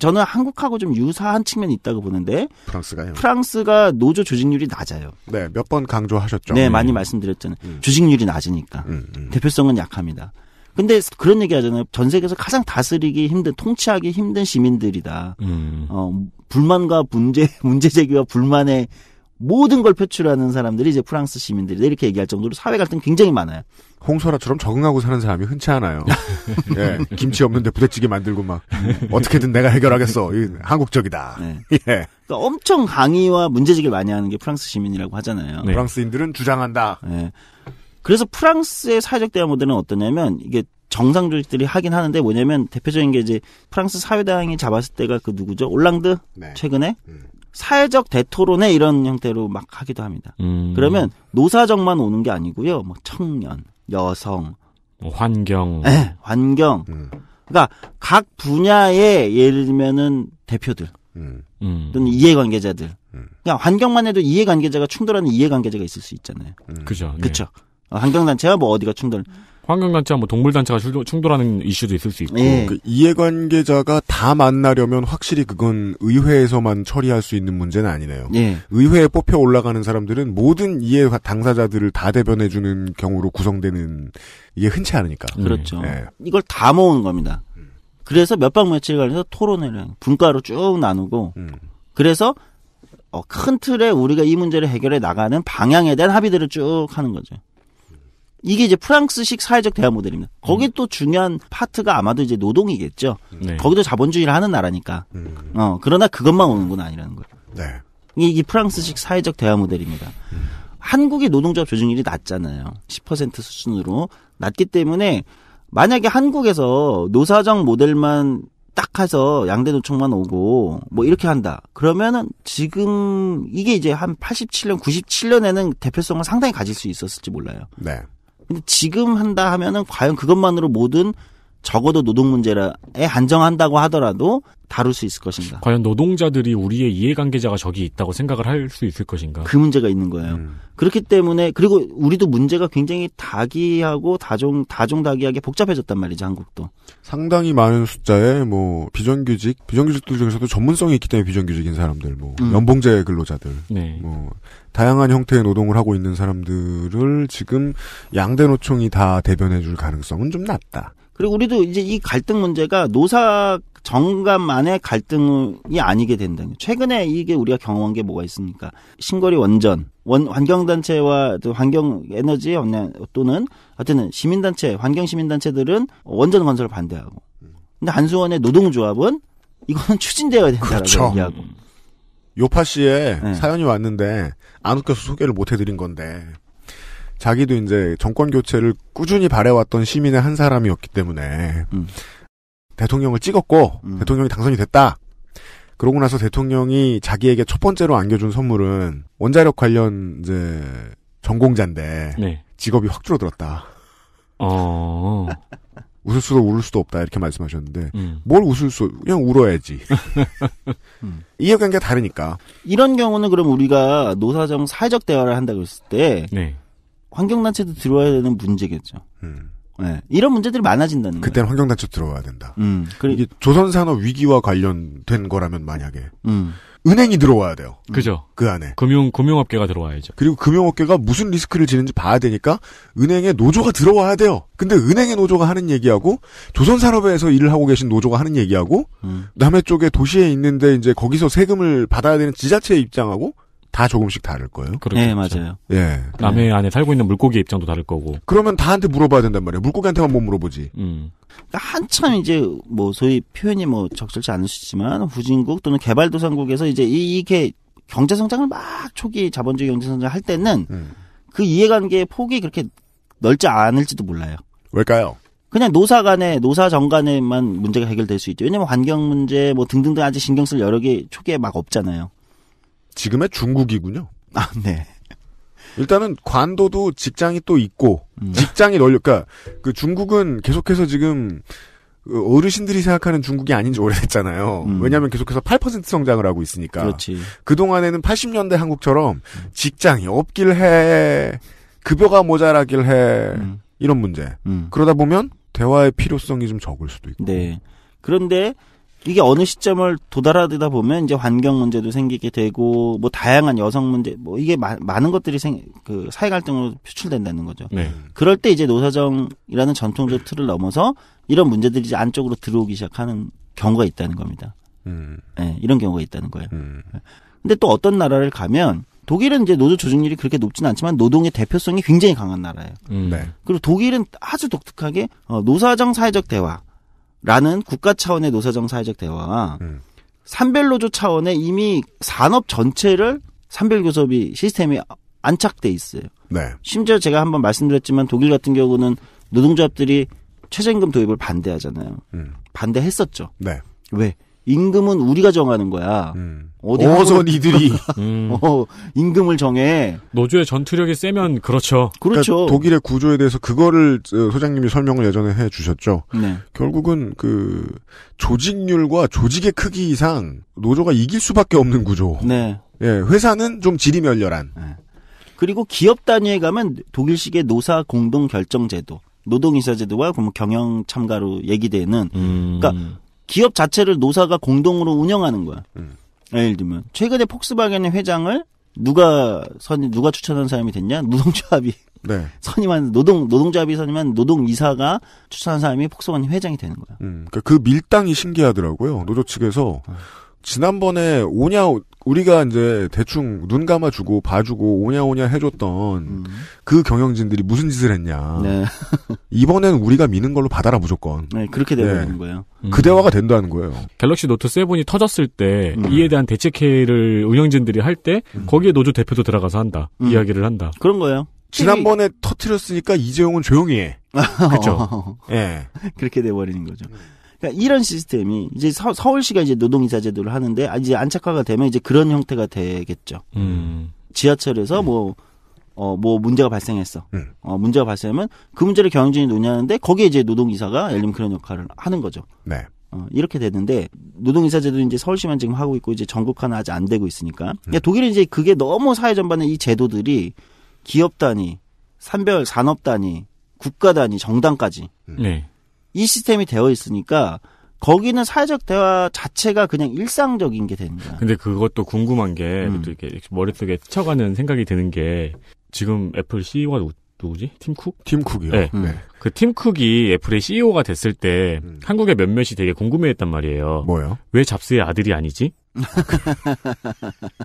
S5: 저는 한국하고 좀 유사한 측면이 있다고 보는데 프랑스가요. 프랑스가 노조 조직률이 낮아요. 네, 몇 번 강조하셨죠. 네, 음. 많이 말씀드렸잖아요. 음. 조직률이 낮으니까 음, 음. 대표성은 약합니다. 근데 그런 얘기 하잖아요. 전 세계에서 가장 다스리기 힘든, 통치하기 힘든 시민들이다. 음. 어, 불만과 문제, 문제 제기와 불만의 모든 걸 표출하는 사람들이 이제 프랑스 시민들이 이렇게 얘기할 정도로 사회 갈등 굉장히 많아요. 홍소라처럼 적응하고 사는 사람이 흔치 않아요. 예, 김치 없는데 부대찌개 만들고 막 어떻게든 내가 해결하겠어. 한국적이다. 네. 예. 그러니까 엄청 강의와 문제제기를 많이 하는 게 프랑스 시민이라고 하잖아요. 네. 프랑스인들은 주장한다. 네. 그래서 프랑스의 사회적 대화 모델은 어떠냐면 이게 정상 조직들이 하긴 하는데 뭐냐면 대표적인 게 이제 프랑스 사회당이 잡았을 때가 그 누구죠? 올랑드 네. 최근에 음. 사회적 대토론회 이런 형태로 막 하기도 합니다. 음. 그러면 노사정만 오는 게 아니고요. 뭐 청년, 여성, 뭐 환경, 네, 환경. 음. 그러니까 각 분야의 예를 들면은 대표들 음. 음. 또는 이해관계자들. 음. 그냥 환경만 해도 이해관계자가 충돌하는 이해관계자가 있을 수 있잖아요.
S2: 그죠. 그렇죠.
S5: 어, 환경단체와 뭐 어디가 충돌.
S2: 환경단체와 뭐 동물단체가 충돌하는 이슈도 있을 수 있고. 예. 그
S1: 이해관계자가 다 만나려면 확실히 그건 의회에서만 처리할 수 있는 문제는 아니네요. 예. 의회에 뽑혀 올라가는 사람들은 모든 이해 당사자들을
S5: 다 대변해주는 경우로 구성되는 이게 흔치 않으니까. 음. 그렇죠. 예. 이걸 다 모은 겁니다. 그래서 몇박 며칠간에서 토론회를 분과로 쭉 나누고 음. 그래서 어, 큰 틀에 우리가 이 문제를 해결해 나가는 방향에 대한 합의들을 쭉 하는 거죠. 이게 이제 프랑스식 사회적 대화 모델입니다. 거기 음. 또 중요한 파트가 아마도 이제 노동이겠죠. 네. 거기도 자본주의를 하는 나라니까. 음. 어, 그러나 그것만 오는 건 아니라는 거예요. 네. 이게 프랑스식 사회적 대화 모델입니다. 음. 한국의 노동조합 조정률이 낮잖아요. 10% 수준으로 낮기 때문에 만약에 한국에서 노사정 모델만 딱 해서 양대 노총만 오고 뭐 이렇게 한다. 그러면은 지금 이게 이제 한 87년, 97년에는 대표성을 상당히 가질 수 있었을지 몰라요. 네. 근데 지금 한다 하면은 과연 그것만으로 모든 적어도 노동 문제에 안정한다고 하더라도 다룰 수 있을 것인가? 과연 노동자들이 우리의 이해관계자가 저기 있다고 생각을 할 수 있을 것인가? 그 문제가 있는 거예요. 음. 그렇기 때문에 그리고 우리도 문제가 굉장히 다기하고 다종 다종다기하게 복잡해졌단 말이죠 한국도.
S1: 상당히 많은 숫자의 뭐 비정규직 비정규직들 중에서도 전문성이 있기 때문에 비정규직인 사람들, 뭐 음. 연봉제 근로자들, 네. 뭐 다양한 형태의 노동을 하고 있는
S5: 사람들을
S1: 지금 양대 노총이 다 대변해줄 가능성은 좀 낮다.
S5: 그리고 우리도 이제 이 갈등 문제가 노사 정간만의 갈등이 아니게 된다는 거예요. 최근에 이게 우리가 경험한 게 뭐가 있습니까? 신거리 원전, 원, 환경단체와 환경에너지 또는 하여튼 시민단체, 환경시민단체들은 원전 건설을 반대하고 근데 한수원의 노동조합은 이거는 추진되어야 된다라고 그렇죠. 얘기하고
S1: 요파 씨의 네. 사연이 왔는데 안 웃겨서 소개를 못 해드린 건데 자기도 이제 정권 교체를 꾸준히 바래왔던 시민의 한 사람이었기 때문에 음. 대통령을 찍었고 음. 대통령이 당선이 됐다. 그러고 나서 대통령이 자기에게 첫 번째로 안겨준 선물은 원자력 관련 이제 전공자인데 네. 직업이 확 줄어들었다. 어. 웃을 수도 울을 수도 없다 이렇게 말씀하셨는데 음.
S5: 뭘 웃을 수 그냥 울어야지 음. 이해관계가 다르니까 이런 경우는 그럼 우리가 노사정 사회적 대화를 한다고 했을 때 네. 환경단체도 들어야 와 되는 문제겠죠 음. 네. 이런 문제들이 많아진다는 거예요. 그때는
S1: 환경단체 들어와야 된다. 음, 그리... 이게 조선산업 위기와 관련된 거라면 만약에 음. 은행이 들어와야 돼요. 음. 그죠. 그 안에 금융 금융업계가 들어와야죠. 그리고 금융업계가 무슨 리스크를 지는지 봐야 되니까 은행의 노조가 들어와야 돼요. 근데 은행의 노조가 하는 얘기하고 조선산업에서 일을 하고 계신 노조가 하는 얘기하고 음. 남해 쪽에 도시에 있는데 이제 거기서 세금을
S2: 받아야 되는 지자체의 입장하고
S1: 다 조금씩 다를 거예요. 그렇죠.
S2: 네, 맞아요. 예. 남해 안에
S5: 살고 있는 물고기 입장도 다를 거고. 그러면 다한테 물어봐야 된단 말이에요. 물고기한테만 못 물어보지. 음. 한참 이제 뭐 소위 표현이 뭐 적절치 않으시지만 후진국 또는 개발도상국에서 이제 이게 이 경제 성장을 막 초기 자본주의 경제 성장 할 때는 음. 그 이해관계의 폭이 그렇게 넓지 않을지도 몰라요. 왜일까요? 그냥 노사 간에 노사 정간에만 문제가 해결될 수 있죠. 왜냐면 환경 문제 뭐 등등등 아직 신경 쓸 여러 개 초기에 막 없잖아요. 지금의 중국이군요. 아, 네. 일단은 관도도
S1: 직장이 또 있고 음. 직장이 널려 그러니까 그 중국은 계속해서 지금 그 어르신들이 생각하는 중국이 아닌지 오래됐잖아요. 음. 왜냐하면 계속해서 8% 성장을 하고 있으니까. 그렇지. 그 동안에는 80년대 한국처럼 음. 직장이 없길 해,
S5: 급여가 모자라길 해 음. 이런 문제. 음. 그러다 보면 대화의 필요성이 좀 적을 수도 있고. 네. 그런데 이게 어느 시점을 도달하다 보면 이제 환경 문제도 생기게 되고 뭐 다양한 여성 문제 뭐 이게 마, 많은 것들이 생 그 사회 갈등으로 표출된다는 거죠. 네. 그럴 때 이제 노사정이라는 전통적 틀을 넘어서 이런 문제들이 이제 안쪽으로 들어오기 시작하는 경우가 있다는 겁니다. 음. 네, 이런 경우가 있다는 거예요. 음. 근데 또 어떤 나라를 가면 독일은 이제 노조 조직률이 그렇게 높지는 않지만 노동의 대표성이 굉장히 강한 나라예요. 음. 네. 그리고 독일은 아주 독특하게 어, 노사정 사회적 대화 라는 국가 차원의 노사정 사회적 대화와 음. 산별노조 차원의 이미 산업 전체를 산별교섭이 시스템이 안착돼 있어요. 네. 심지어 제가 한번 말씀드렸지만 독일 같은 경우는 노동조합들이 최저임금 도입을 반대하잖아요. 음. 반대했었죠. 네. 왜? 임금은 우리가 정하는 거야. 음. 어디 어서 이들이 음. 어, 임금을 정해.
S2: 노조의 전투력이 세면 그렇죠. 그렇죠. 그러니까
S1: 독일의 구조에 대해서 그거를 소장님이 설명을 예전에 해 주셨죠. 네. 결국은 그 조직률과 조직의 크기 이상 노조가 이길 수밖에 없는 구조.
S5: 네. 예, 회사는 좀 질이 멸렬한 네. 그리고 기업 단위에 가면 독일식의 노사 공동 결정 제도, 노동이사 제도와 경영 참가로 얘기되는. 음. 그러니까 기업 자체를 노사가 공동으로 운영하는 거야. 음. 예를 들면 최근에 폭스바겐의 회장을 누가 선 누가 추천한 사람이 됐냐? 노동조합이 네. 선임한 노동 노동조합이 선임한 노동 이사가 추천한 사람이 폭스바겐 회장이 되는 거야. 음,
S1: 그러니까 그 밀당이 신기하더라고요. 노조 측에서 어. 지난번에 오냐 우리가 이제 대충 눈 감아주고 봐주고 오냐오냐 해줬던 음. 그 경영진들이 무슨 짓을 했냐. 네. 이번엔 우리가 미는 걸로 받아라 무조건.
S2: 네, 그렇게 되는 네. 거예요. 음. 그 대화가 된다는 거예요. 갤럭시 노트 7이 터졌을 때 음. 이에 대한 대책회의를 운영진들이 할때 음. 거기에 노조 대표도 들어가서 한다. 음. 이야기를 한다. 그런
S5: 거예요. 지난번에 터트렸으니까 이재용은 조용히 해. 그렇죠. 예. 그렇게 돼 버리는 거죠. 음. 그러니까 이런 시스템이 이제 서, 울시가 이제 노동이사 제도를 하는데 아, 이제 안착화가 되면 이제 그런 형태가 되겠죠. 음. 지하철에서 음. 뭐 어, 뭐, 문제가 발생했어. 음. 어, 문제가 발생하면 그 문제를 경영진이 논의하는데 거기에 이제 노동이사가 예를 들면 그런 역할을 하는 거죠. 네. 어, 이렇게 되는데 노동이사 제도 이제 서울시만 지금 하고 있고 이제 전국화는 아직 안 되고 있으니까. 그러니까 음. 독일은 이제 그게 너무 사회 전반에 이 제도들이 기업 단위, 산별 산업 단위, 국가 단위, 정당까지 네. 이 시스템이 되어 있으니까 거기는 사회적 대화 자체가 그냥 일상적인 게 되는 거야. 근데 그것도 궁금한 게, 음. 이렇게 머릿속에 스쳐가는 생각이 드는 게, 지금 애플 CEO가
S2: 누, 누구지? 팀쿡? 팀쿡이요. 네. 음. 그 팀쿡이 애플의 CEO가 됐을 때, 음. 한국의 몇몇이 되게 궁금해 했단 말이에요. 뭐요? 왜 잡스의 아들이 아니지?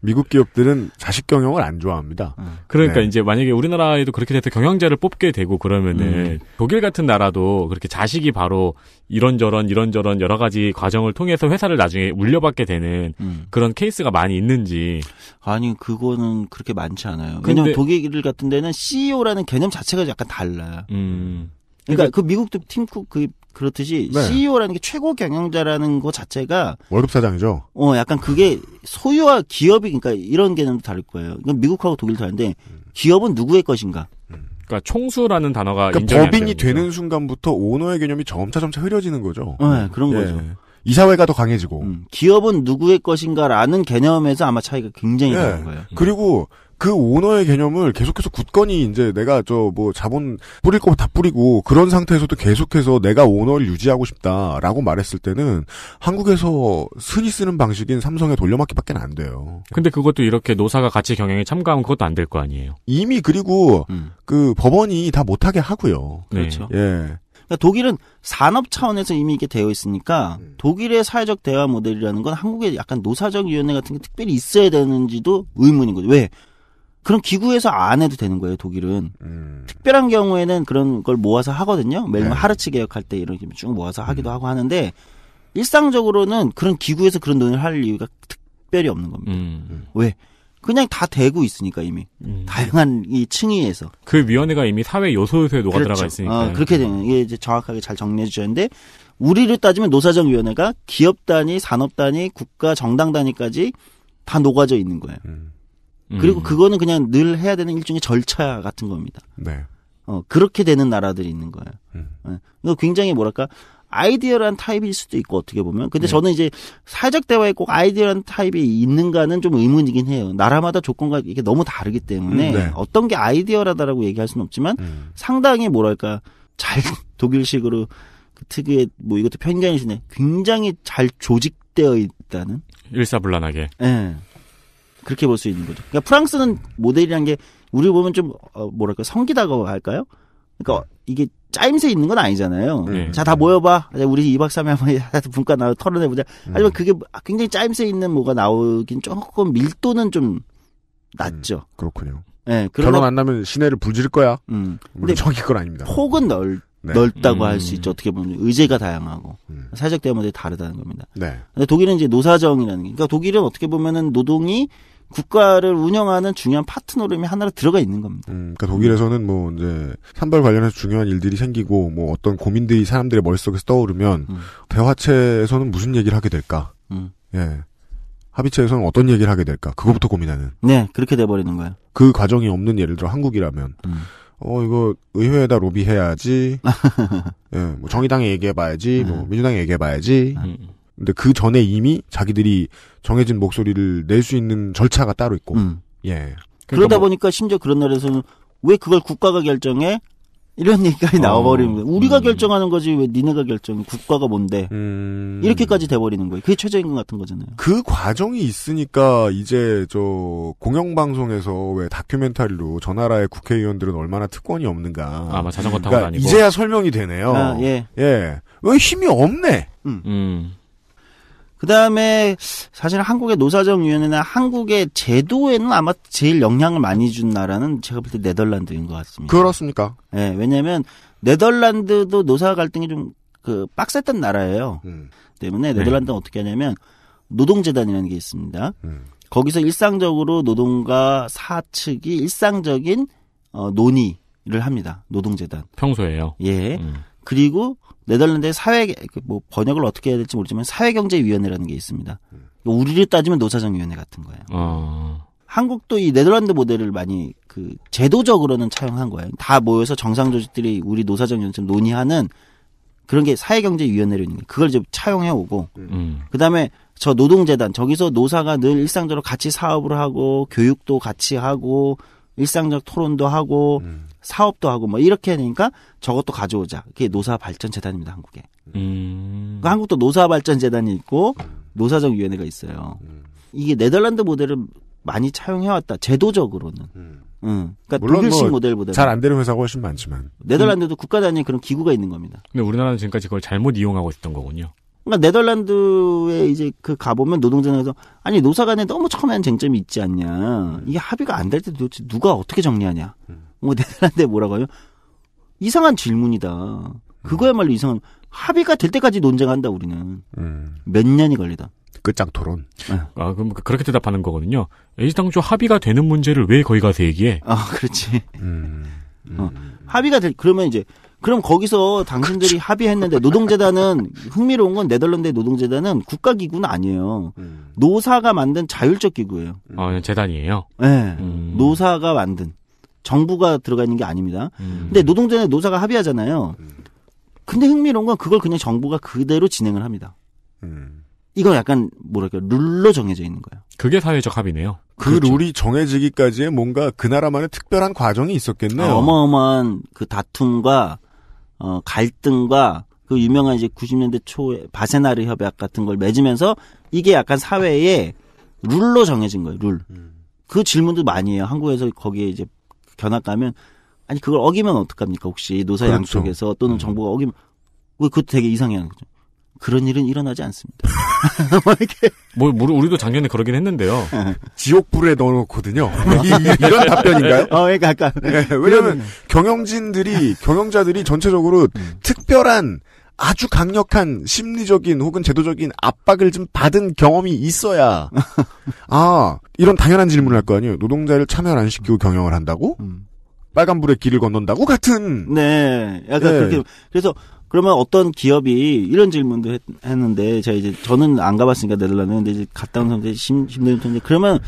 S2: 미국 기업들은 자식 경영을 안 좋아합니다. 아, 그러니까 네. 이제 만약에 우리나라에도 그렇게 돼서 경영자를 뽑게 되고 그러면은 음. 독일 같은 나라도 그렇게 자식이 바로 이런저런 이런저런 여러 가지 과정을 통해서 회사를 나중에 물려받게 되는
S5: 음. 그런 케이스가 많이 있는지 아니 그거는 그렇게 많지 않아요. 왜냐면 독일 같은 데는 CEO라는 개념 자체가 약간 달라요. 음. 그러니까, 그러니까 그 미국도 팀쿡 그 그렇듯이 네. CEO라는 게 최고 경영자라는 것 자체가 월급 사장이죠. 어, 약간 그게 소유와 기업이 그러니까 이런 개념도 다를 거예요. 이건 미국하고 독일도 다른데 기업은 누구의 것인가? 음. 그러니까 총수라는 단어가 그러니까 법인이 되는 순간부터 오너의 개념이 점차 점차 흐려지는 거죠. 네, 그런 예. 거죠. 이사회가 더 강해지고 음, 기업은 누구의 것인가라는 개념에서 아마 차이가 굉장히 예. 나는 거예요. 그리고 음. 그 오너의 개념을
S1: 계속해서 굳건히 이제 내가 저 뭐 자본 뿌릴 거 다 뿌리고 그런 상태에서도 계속해서 내가 오너를 유지하고 싶다라고 말했을 때는 한국에서 순위 쓰는 방식인 삼성에 돌려막기밖에 안 돼요.
S2: 근데 그것도 이렇게 노사가 같이 경영에 참가하면 그것도 안 될 거 아니에요.
S1: 이미 그리고 음. 그 법원이 다 못하게 하고요.
S5: 그렇죠. 예. 그러니까 독일은 산업 차원에서 이미 이게 되어 있으니까 음. 독일의 사회적 대화 모델이라는 건 한국의 약간 노사적 위원회 같은 게 특별히 있어야 되는지도 의문인 거죠. 왜? 그런 기구에서 안 해도 되는 거예요, 독일은. 음. 특별한 경우에는 그런 걸 모아서 하거든요. 매일 네. 하르츠 개혁할 때 이런 쭉 모아서 하기도 음. 하고 하는데 일상적으로는 그런 기구에서 그런 논의를 할 이유가 특별히 없는 겁니다. 음. 음. 왜? 그냥 다 되고 있으니까 이미 음. 다양한 이 층위에서
S2: 그 위원회가 이미 사회 요소 요소에 녹아 그렇죠. 들어가 있으니까 어, 그렇게
S5: 되는 이게 이제 정확하게 잘 정리해 주셨는데 우리를 따지면 노사정위원회가 기업 단위, 산업 단위, 국가 정당 단위까지 다 녹아져 있는 거예요. 음. 그리고 음. 그거는 그냥 늘 해야 되는 일종의 절차 같은 겁니다. 네. 어, 그렇게 되는 나라들이 있는 거예요. 음. 네. 굉장히 뭐랄까, 아이디어란 타입일 수도 있고 어떻게 보면 근데 네. 저는 이제 사회적 대화에 꼭 아이디어란 타입이 있는가는 좀 의문이긴 해요 나라마다 조건과 이게 너무 다르기 때문에 음, 네. 어떤 게 아이디어라다라고 얘기할 수는 없지만 음. 상당히 뭐랄까 잘 독일식으로 그 특유의 뭐 이것도 편견이시네 굉장히 잘 조직되어 있다는
S2: 일사불란하게
S5: 예 네. 그렇게 볼 수 있는 거죠. 그러니까 프랑스는 모델이란 게 우리 보면 좀 어, 뭐랄까 성기다고 할까요? 그러니까 이게 짜임새 있는 건 아니잖아요. 네. 자다 모여봐. 우리 2박 3일 한번 분과 나털어내보자 음. 하지만 그게 굉장히 짜임새 있는 뭐가 나오긴 조금 밀도는 좀 낮죠. 음, 그렇군요. 네, 예, 결혼 안 나면 시내를 불질 거야. 음. 근데 저기 건 아닙니다. 폭은 넓 네. 넓다고 음. 할수 있죠. 어떻게 보면 의제가 다양하고 음. 사회적 대화마이 다르다는 겁니다. 네. 근데 독일은 이제 노사정이라는 게, 그러니까 독일은 어떻게 보면은 노동이 국가를 운영하는 중요한 파트너름이 하나로 들어가 있는 겁니다.
S1: 음, 그러니까 독일에서는 뭐 이제 산벌 관련해서 중요한 일들이 생기고 뭐 어떤 고민들이 사람들의 머릿속에서 떠오르면 음. 대화체에서는 무슨 얘기를 하게 될까? 음. 예. 합의체에서는 어떤 얘기를 하게 될까? 그거부터 고민하는.
S5: 네, 그렇게 돼버리는 거예요.
S1: 그 과정이 없는 예를 들어 한국이라면, 음. 어, 이거 의회에다 로비해야지, 예, 뭐 정의당에 얘기해봐야지, 뭐 음. 민주당에 얘기해봐야지, 음. 근데 그 전에 이미 자기들이 정해진 목소리를 낼 수 있는 절차가 따로 있고. 음. 예. 그러니까
S5: 그러다 뭐, 보니까 심지어 그런 나라에서는 왜 그걸 국가가 결정해? 이런 얘기까지 나와버리는 어, 우리가 음. 결정하는 거지 왜 니네가 결정? 해 국가가 뭔데? 음. 이렇게까지 돼버리는 거예요. 그게 최저임금 같은 거잖아요. 그
S1: 과정이 있으니까 이제 저 공영방송에서 왜 다큐멘터리로 저 나라의 국회의원들은 얼마나 특권이 없는가? 아마 자전거 타고 그러니까 다니고 이제야 설명이 되네요. 아, 예.
S5: 예. 왜 힘이 없네. 음. 음. 그 다음에 사실 한국의 노사정위원회나 한국의 제도에는 아마 제일 영향을 많이 준 나라는 제가 볼 때 네덜란드인 것 같습니다. 그렇습니까? 예, 네, 왜냐면 네덜란드도 노사 갈등이 좀 그 빡셌던 나라예요. 음. 때문에 네. 네덜란드는 음. 어떻게 하냐면 노동재단이라는 게 있습니다. 음. 거기서 일상적으로 노동과 사측이 일상적인 어, 논의를 합니다. 노동재단. 평소에요. 예. 음. 그리고 네덜란드의 사회 그 뭐 번역을 어떻게 해야 될지 모르지만 사회경제위원회라는 게 있습니다. 우리를 따지면 노사정위원회 같은 거예요. 어. 한국도 이 네덜란드 모델을 많이 그 제도적으로는 차용한 거예요. 다 모여서 정상 조직들이 우리 노사정위원처럼 논의하는 그런 게 사회경제위원회로 는 거예요. 그걸 이제 차용해 오고 음. 그다음에 저 노동재단 저기서 노사가 늘 일상적으로 같이 사업을 하고 교육도 같이 하고 일상적 토론도 하고 음. 사업도 하고 뭐 이렇게 하니까 저것도 가져오자. 그게 노사발전재단입니다, 한국에. 음. 그 한국도 노사발전재단이 있고 음. 노사정위원회가 있어요. 음. 이게 네덜란드 모델을 많이 차용해왔다. 제도적으로는. 음. 응. 그러니까 물론 독일식 뭐 모델보다 잘 안 되는 회사가 훨씬 많지만 네덜란드도 음. 국가 단위 그런 기구가 있는 겁니다. 근데 우리나라는
S2: 지금까지 그걸 잘못 이용하고 있던 거군요.
S5: 그러니까 네덜란드에 이제 그 가보면 노동자에서 아니 노사 간에 너무 첨예한 쟁점이 있지 않냐. 음. 이게 합의가 안 될때 도대체 누가 어떻게 정리하냐. 음. 뭐 네덜란드에 뭐라고 하요? 이상한 질문이다. 음. 그거야말로 이상한 합의가 될 때까지 논쟁한다 우리는. 몇 년이 걸리다. 끝장 토론.
S2: 네. 아, 그럼 그렇게 대답하는 거거든요. 애시당초 합의가 되는 문제를 왜 거기 가서 얘기해? 아, 그렇지. 음.
S5: 어, 음. 어, 합의가 될, 그러면 이제 그럼 거기서 당신들이 그렇 합의했는데 노동재단은 흥미로운 건 네덜란드의 노동재단은 국가기구는 아니에요. 음. 노사가 만든 자율적 기구예요. 어, 재단이에요? 네. 음. 노사가 만든. 정부가 들어가 있는 게 아닙니다. 음. 근데 노동재단에 노사가 합의하잖아요. 음. 근데 흥미로운 건 그걸 그냥 정부가 그대로 진행을 합니다. 음. 이건 약간 뭐랄까 룰로 정해져 있는 거예요. 그게 사회적 합의네요. 그 그렇죠. 룰이 정해지기까지의 뭔가 그 나라만의 특별한 과정이 있었겠네요. 어마어마한 그 다툼과 어, 갈등과 그 유명한 이제 90년대 초에 바세나르 협약 같은 걸 맺으면서 이게 약간 사회에 룰로 정해진 거예요, 룰. 음. 그 질문도 많이 해요. 한국에서 거기에 이제 견학 가면 아니 그걸 어기면 어떡합니까? 혹시 노사 그렇죠. 양쪽에서 또는 음. 정부가 어기면 그 되게 이상해하는 거죠. 그런 일은 일어나지 않습니다. 뭐, 뭐, 뭐, 우리도 작년에 그러긴 했는데요. 예. 지옥불에 넣어놓거든요. 이, 런 답변인가요? 어, 그러니까,
S1: 그러 네, 예, 왜냐면 경영진들이, 경영자들이 전체적으로 음. 특별한 아주 강력한 심리적인 혹은 제도적인 압박을 좀 받은 경험이 있어야 아 이런 당연한 질문을 할 거 아니에요 노동자를 참여를 안 시키고 경영을 한다고 음. 빨간불에 길을 건넌다고 같은
S5: 네 약간 네. 그렇게 그래서 그러면 어떤 기업이 이런 질문도 했, 는데 제가 이제 저는 안 가봤으니까 네덜란드 근데 이제 갔다 온 사람들이 들심들 텐데 그러면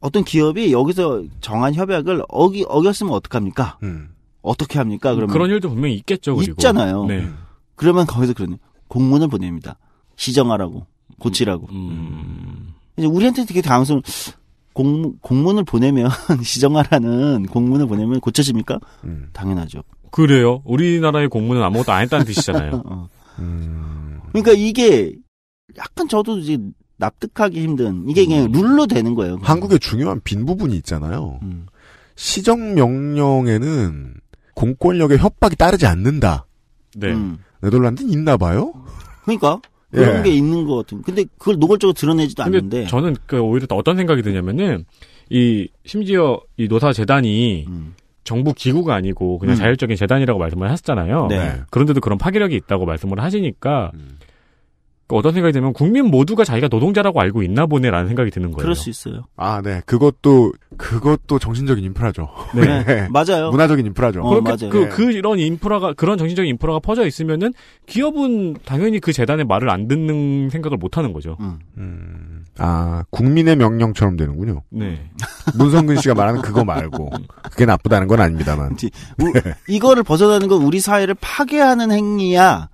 S5: 어떤 기업이 여기서 정한 협약을 어기 어겼으면 어떡합니까? 음. 어떻게 합니까? 그러면 그런
S2: 일도 분명히 있겠죠. 그리고. 있잖아요. 네.
S5: 그러면 거기서 그러네 공문을 보냅니다. 시정하라고 고치라고. 음. 음. 이제 우리한테 되게 당황스러운 공, 공문을 보내면 시정하라는 공문을 보내면 고쳐집니까? 음. 당연하죠.
S2: 그래요? 우리나라의
S5: 공무는 아무것도 안 했다는 뜻이잖아요. 어. 음... 그러니까 이게 약간 저도 이제 납득하기 힘든 이게 그냥 음. 룰로 되는 거예요. 한국의 중요한 빈 부분이 있잖아요. 음. 시정
S1: 명령에는 공권력의 협박이 따르지 않는다. 네. 음. 네덜란드는 있나 봐요.
S5: 그러니까 그런 예. 게 있는 것 같은. 근데 그걸 노골적으로 드러내지도 않는데.
S2: 저는 그 오히려 또 어떤 생각이 드냐면은 이 심지어 이 노사 재단이 음. 정부 기구가 아니고 그냥 음. 자율적인 재단이라고 말씀을 하셨잖아요. 네. 네. 그런데도 그런 파괴력이 있다고 말씀을 하시니까 음. 그 어떤 생각이 들면 국민 모두가 자기가 노동자라고 알고 있나 보네라는 생각이 드는 거예요. 그럴 수 있어요. 아, 네. 그것도 그것도 정신적인 인프라죠. 네. 네. 네. 맞아요. 문화적인 인프라죠. 어, 맞아요. 그, 네. 그 이런 인프라가 그런 정신적인 인프라가 퍼져 있으면은 기업은 당연히 그 재단의 말을 안 듣는 생각을 못 하는 거죠. 음. 음. 아,
S1: 국민의 명령처럼 되는군요.
S5: 네.
S2: 문성근 씨가 말하는 그거 말고.
S1: 그게 나쁘다는
S5: 건 아닙니다만. 이거를 벗어나는 건 우리 사회를 파괴하는 행위야.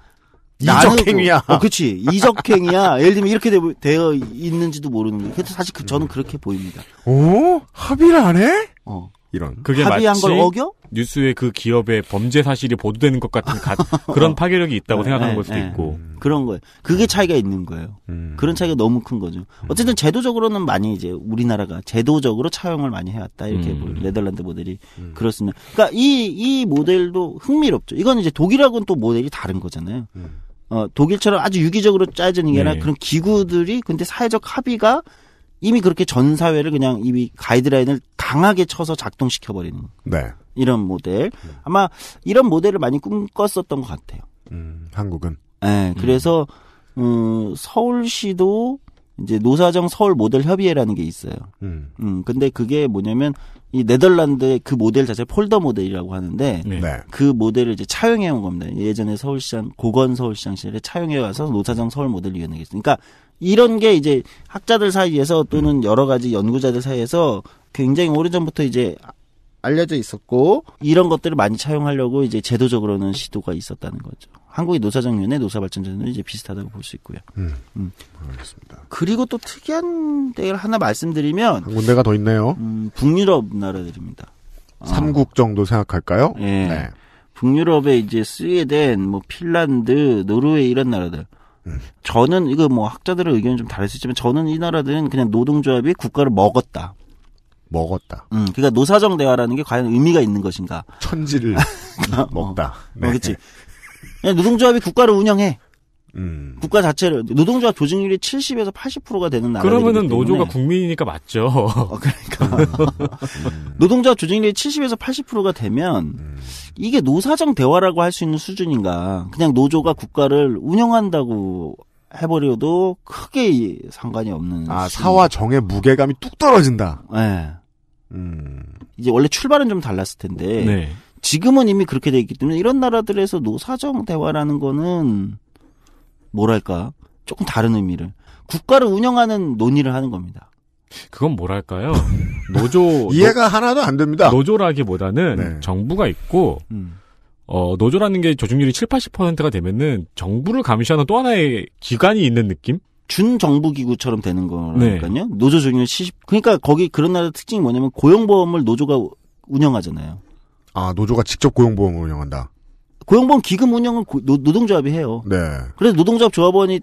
S5: 이적행위야. 어, 그치. 이적행위야. 예를 들면 이렇게 되, 어 있는지도 모르는. 그래서 사실 그, 저는 그렇게 보입니다. 오?
S1: 합의를 안 해?
S2: 어. 이런
S5: 그게
S1: 합의한
S2: 마치 걸 어겨?
S5: 뉴스에 그 기업의 범죄 사실이 보도되는 것 같은 가, 그런 어. 파괴력이 있다고 네, 생각하는 네, 걸 수도 네. 있고 음. 그런 거예요. 그게 차이가 있는 거예요. 음. 그런 차이가 너무 큰 거죠. 음. 어쨌든 제도적으로는 많이 이제 우리나라가 제도적으로 차용을 많이 해왔다 이렇게 음. 네덜란드 모델이 음. 그렇습니다. 그러니까 이 이 모델도 흥미롭죠. 이건 이제 독일하고는 또 모델이 다른 거잖아요. 음. 어, 독일처럼 아주 유기적으로 짜여진 게 아니라 네. 그런 기구들이 근데 사회적 합의가 이미 그렇게 전 사회를 그냥 이미 가이드라인을 강하게 쳐서 작동시켜 버리는 네. 이런 모델 아마 이런 모델을 많이 꿈꿨었던 것 같아요.
S1: 음, 한국은.
S5: 네, 그래서 음, 서울시도 이제 노사정 서울 모델 협의회라는 게 있어요. 음. 음. 근데 그게 뭐냐면 이 네덜란드의 그 모델 자체 폴더 모델이라고 하는데 네. 네. 그 모델을 이제 차용해 온 겁니다. 예전에 서울시장 고건 서울시장 시절에 차용해 와서 노사정 서울 모델 위원회가 있으니까 이런 게 이제 학자들 사이에서 또는 여러 가지 연구자들 사이에서 굉장히 오래전부터 이제 알려져 있었고 이런 것들을 많이 차용하려고 이제 제도적으로는 시도가 있었다는 거죠. 한국의 노사정윤의 노사발전제는 이제 비슷하다고 볼 수 있고요. 음, 음. 알겠습니다. 그리고 또 특이한 데를 하나 말씀드리면 한 군데가 더 있네요. 음, 북유럽 나라들입니다. 아. 삼국 아. 정도 생각할까요? 예. 네. 북유럽의 이제 스웨덴, 뭐 핀란드, 노르웨이 이런 나라들. 음. 저는 이거 뭐 학자들의 의견이 좀 다를 수 있지만 저는 이 나라들은 그냥 노동조합이 국가를 먹었다. 먹었다. 음, 그러니까 노사정 대화라는 게 과연 의미가 있는 것인가? 천지를 어, 먹다. 어, 네. 그렇지. 노동조합이 국가를 운영해. 음. 국가 자체를 노동조합 조직률이 70에서 80%가 되는 나라 그러면은 노조가 국민이니까 맞죠. 어, 그러니까 음. 노동조합 조직률이 70에서 80%가 되면 음. 이게 노사정 대화라고 할 수 있는 수준인가? 그냥 노조가 국가를 운영한다고 해버려도 크게 상관이 없는. 아 수준. 사와 정의 무게감이 뚝 떨어진다. 네. 음. 이제 원래 출발은 좀 달랐을 텐데 네. 지금은 이미 그렇게 돼 있기 때문에 이런 나라들에서 노사정 대화라는 거는 뭐랄까 조금 다른 의미를 국가를 운영하는 논의를 하는 겁니다. 그건 뭐랄까요? 노조 이해가 노, 하나도 안 됩니다. 노조라기보다는
S2: 네. 정부가 있고 음. 어, 노조라는 게 조중률이 7, 80%가 되면은
S5: 정부를 감시하는 또 하나의 기관이 있는 느낌? 준정부 기구처럼 되는 거라니까요. 네. 노조 조율 70 그러니까 거기 그런 나라 특징이 뭐냐면 고용보험을 노조가 운영하잖아요. 아, 노조가 직접 고용보험을 운영한다. 고용보험 기금 운영을 노동조합이 해요. 네. 그래서 노동조합 조합원이에게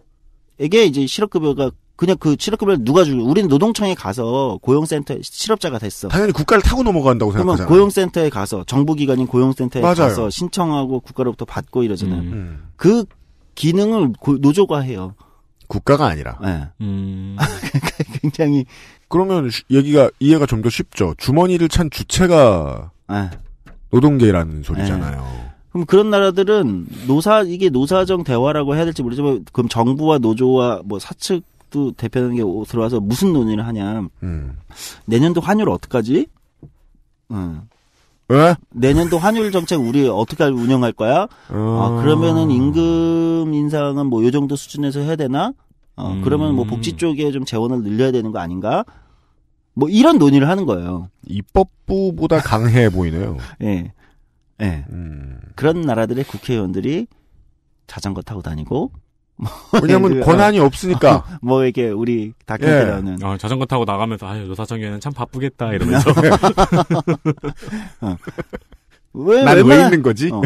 S5: 이제 실업급여가 그냥 그 실업급여를 누가 주고 우리는 노동청에 가서 고용센터 실업자가 됐어.
S1: 당연히 국가를 타고 넘어간다고 생각하잖아 그러면
S5: 고용센터에 가서 정부기관인 고용센터에 맞아요. 가서 신청하고 국가로부터 받고 이러잖아요. 음. 음. 그 기능을 고, 노조가 해요. 국가가 아니라. 네. 음.
S1: 그러니까 굉장히 그러면 얘기가 이해가 좀 더 쉽죠. 주머니를 찬 주체가 네.
S5: 노동계라는 소리잖아요. 네. 그럼 그런 나라들은 노사 이게 노사정 대화라고 해야 될지 모르지만 그럼 정부와 노조와 뭐 사측도 대표하는 게 들어와서 무슨 논의를 하냐. 음. 내년도 환율 어떡하지? 응. 에? 내년도 환율 정책 우리 어떻게 운영할 거야? 어... 아, 그러면은 임금 인상은 뭐 요 정도 수준에서 해야 되나? 어, 음... 그러면 뭐 복지 쪽에 좀 재원을 늘려야 되는 거 아닌가? 뭐 이런 논의를 하는 거예요. 입법부보다 강해 보이네요. 예. 네. 네. 음. 그런 나라들의 국회의원들이 자전거 타고 다니고 뭐 왜냐면 권한이 없으니까 뭐 이게 우리 다큐멘터는 예.
S2: 어, 자전거 타고 나가면서 아유 노사정에는참 바쁘겠다 이러면서 어.
S5: 왜, 난왜 왜 있는 거지? 어.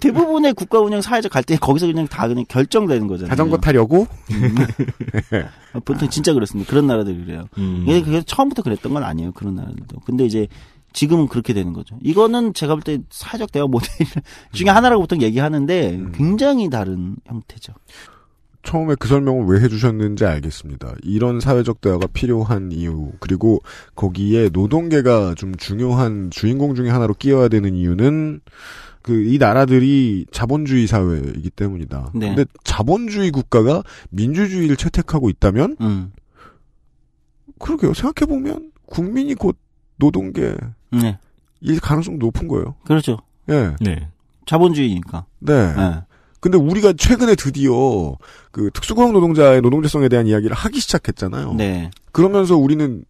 S5: 대부분의 국가 운영 사회적 갈등이 거기서 그냥 다 그냥 결정되는 거잖아요. 자전거 타려고? 음. 보통 진짜 그렇습니다. 그런 나라들 그래요. 음. 그게 처음부터 그랬던 건 아니에요. 그런 나라들도. 근데 이제 지금은 그렇게 되는 거죠. 이거는 제가 볼 때 사회적 대화 모델 중에 음. 하나라고 보통 얘기하는데 음. 굉장히 다른 형태죠. 처음에 그 설명을 왜 해주셨는지 알겠습니다. 이런 사회적
S1: 대화가 필요한 이유, 그리고 거기에 노동계가 좀 중요한 주인공 중에 하나로 끼어야 되는 이유는 그 이 나라들이 자본주의 사회이기 때문이다. 네. 근데 자본주의 국가가 민주주의를 채택하고 있다면, 음. 그러게요. 생각해 보면 국민이 곧 노동계 네. 일 가능성 높은 거예요. 그렇죠.
S5: 예. 네. 자본주의니까. 네. 네.
S1: 근데 우리가 최근에 드디어 그 특수고용 노동자의 노동자성에 대한 이야기를 하기 시작했잖아요. 네. 그러면서 우리는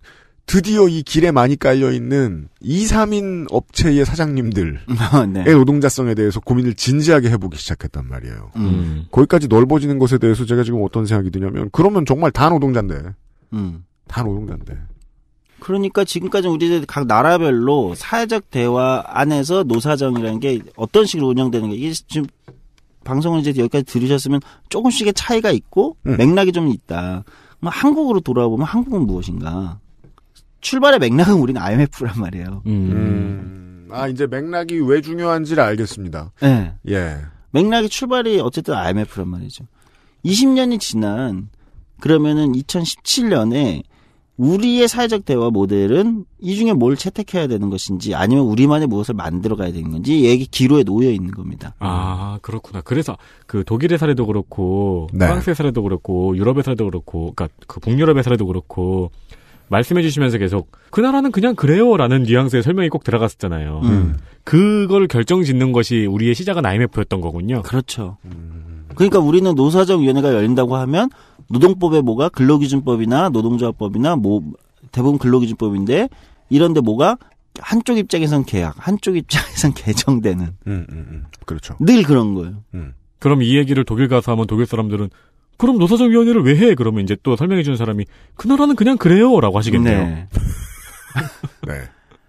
S1: 드디어 이 길에 많이 깔려 있는 2, 3인 업체의 사장님들의 네. 노동자성에 대해서 고민을 진지하게 해보기 시작했단 말이에요. 음. 거기까지 넓어지는 것에 대해서 제가 지금 어떤 생각이 드냐면 그러면 정말 다 노동자인데, 음.
S5: 다 노동자인데 그러니까 지금까지 우리 각 나라별로 네. 사회적 대화 안에서 노사정이라는 게 어떤 식으로 운영되는 게 이게 지금 방송을 이제 여기까지 들으셨으면 조금씩의 차이가 있고 음. 맥락이 좀 있다. 한국으로 돌아보면 한국은 무엇인가? 출발의 맥락은 우리는 IMF란 말이에요. 음. 음.
S1: 아 이제 맥락이 왜 중요한지를 알겠습니다.
S5: 네. 예. 예. 맥락이 출발이 어쨌든 IMF란 말이죠. 20년이 지난 그러면은 2017년에 우리의 사회적 대화 모델은 이 중에 뭘 채택해야 되는 것인지 아니면 우리만의 무엇을 만들어 가야 되는 건지 얘기 기로에 놓여 있는 겁니다. 아, 그렇구나. 그래서 그
S2: 독일의 사례도 그렇고 네. 프랑스의 사례도 그렇고 유럽의 사례도 그렇고 그러니까 그 북유럽의 사례도 그렇고 말씀해 주시면서 계속 그 나라는 그냥 그래요라는 뉘앙스의 설명이 꼭 들어갔었잖아요. 음.
S5: 그걸 결정 짓는 것이 우리의 시작은 IMF였던 거군요. 그렇죠. 음. 그러니까 우리는 노사정위원회가 열린다고 하면 노동법에 뭐가 근로기준법이나 노동조합법이나 뭐 대부분 근로기준법인데 이런데 뭐가 한쪽 입장에선 계약, 한쪽 입장에선 개정되는. 음, 음, 음. 그렇죠. 늘 그런 거예요. 음. 그럼 이 얘기를
S2: 독일 가서 하면 독일 사람들은 그럼 노사정위원회를 왜 해? 그러면 이제 또 설명해 주는 사람이 그 나라는 그냥 그래요라고 하시겠네요. 네.
S5: 네.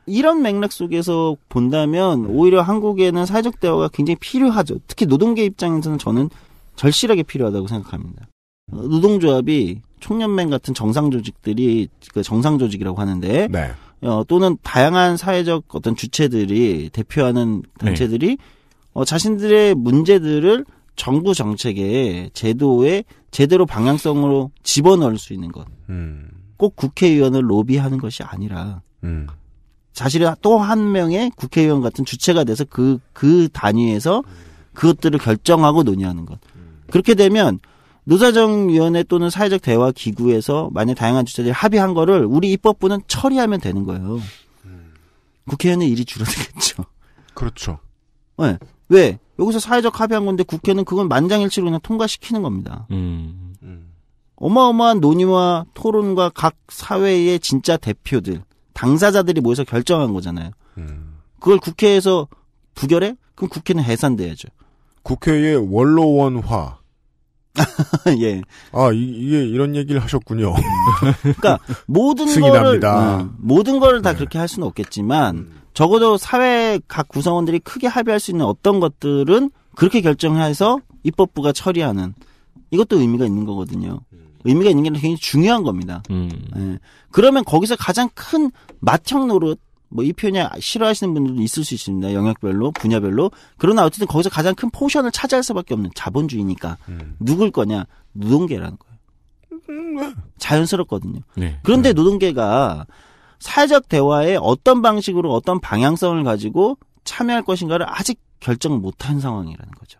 S5: 이런 맥락 속에서 본다면 오히려 한국에는 사회적 대화가 굉장히 필요하죠. 특히 노동계 입장에서는 저는 절실하게 필요하다고 생각합니다. 노동조합이 총연맹 같은 정상 조직들이 그 정상 조직이라고 하는데 네. 어, 또는 다양한 사회적 어떤 주체들이 대표하는 단체들이 네. 어, 자신들의 문제들을 정부 정책에 제도에 제대로 방향성으로 집어넣을 수 있는 것. 음. 꼭 국회의원을 로비하는 것이 아니라 음. 사실은 또 한 명의 국회의원 같은 주체가 돼서 그그 그 단위에서 그것들을 결정하고 논의하는 것. 그렇게 되면 노사정위원회 또는 사회적 대화 기구에서 만약 다양한 주체들이 합의한 거를 우리 입법부는 처리하면 되는 거예요. 국회의원의 일이 줄어들겠죠. 그렇죠. 네. 왜? 여기서 사회적 합의한 건데 국회는 그건 만장일치로 그냥 통과시키는 겁니다. 음. 음. 어마어마한 논의와 토론과 각 사회의 진짜 대표들, 당사자들이 모여서 결정한 거잖아요. 음. 그걸 국회에서 부결해? 그럼 국회는 해산돼야죠. 국회의 원로원화. 예. 아, 이, 게 이런 얘기를 하셨군요. 그러니까 모든 거를 음, 음 모든 거를 다 네. 그렇게 할 수는 없겠지만 음. 적어도 사회 각 구성원들이 크게 합의할 수 있는 어떤 것들은 그렇게 결정해서 입법부가 처리하는 이것도 의미가 있는 거거든요. 음. 의미가 있는 게 굉장히 중요한 겁니다. 음. 예. 그러면 거기서 가장 큰 맏형 노릇 뭐이 표현이 싫어하시는 분들도 있을 수 있습니다. 영역별로 분야별로 그러나 어쨌든 거기서 가장 큰 포션을 차지할 수밖에 없는 자본주의니까 음. 누굴 거냐 노동계라는 거예요. 자연스럽거든요. 네. 그런데 네. 노동계가 사회적 대화에 어떤 방식으로 어떤 방향성을 가지고 참여할 것인가를 아직 결정 못 한 상황이라는 거죠.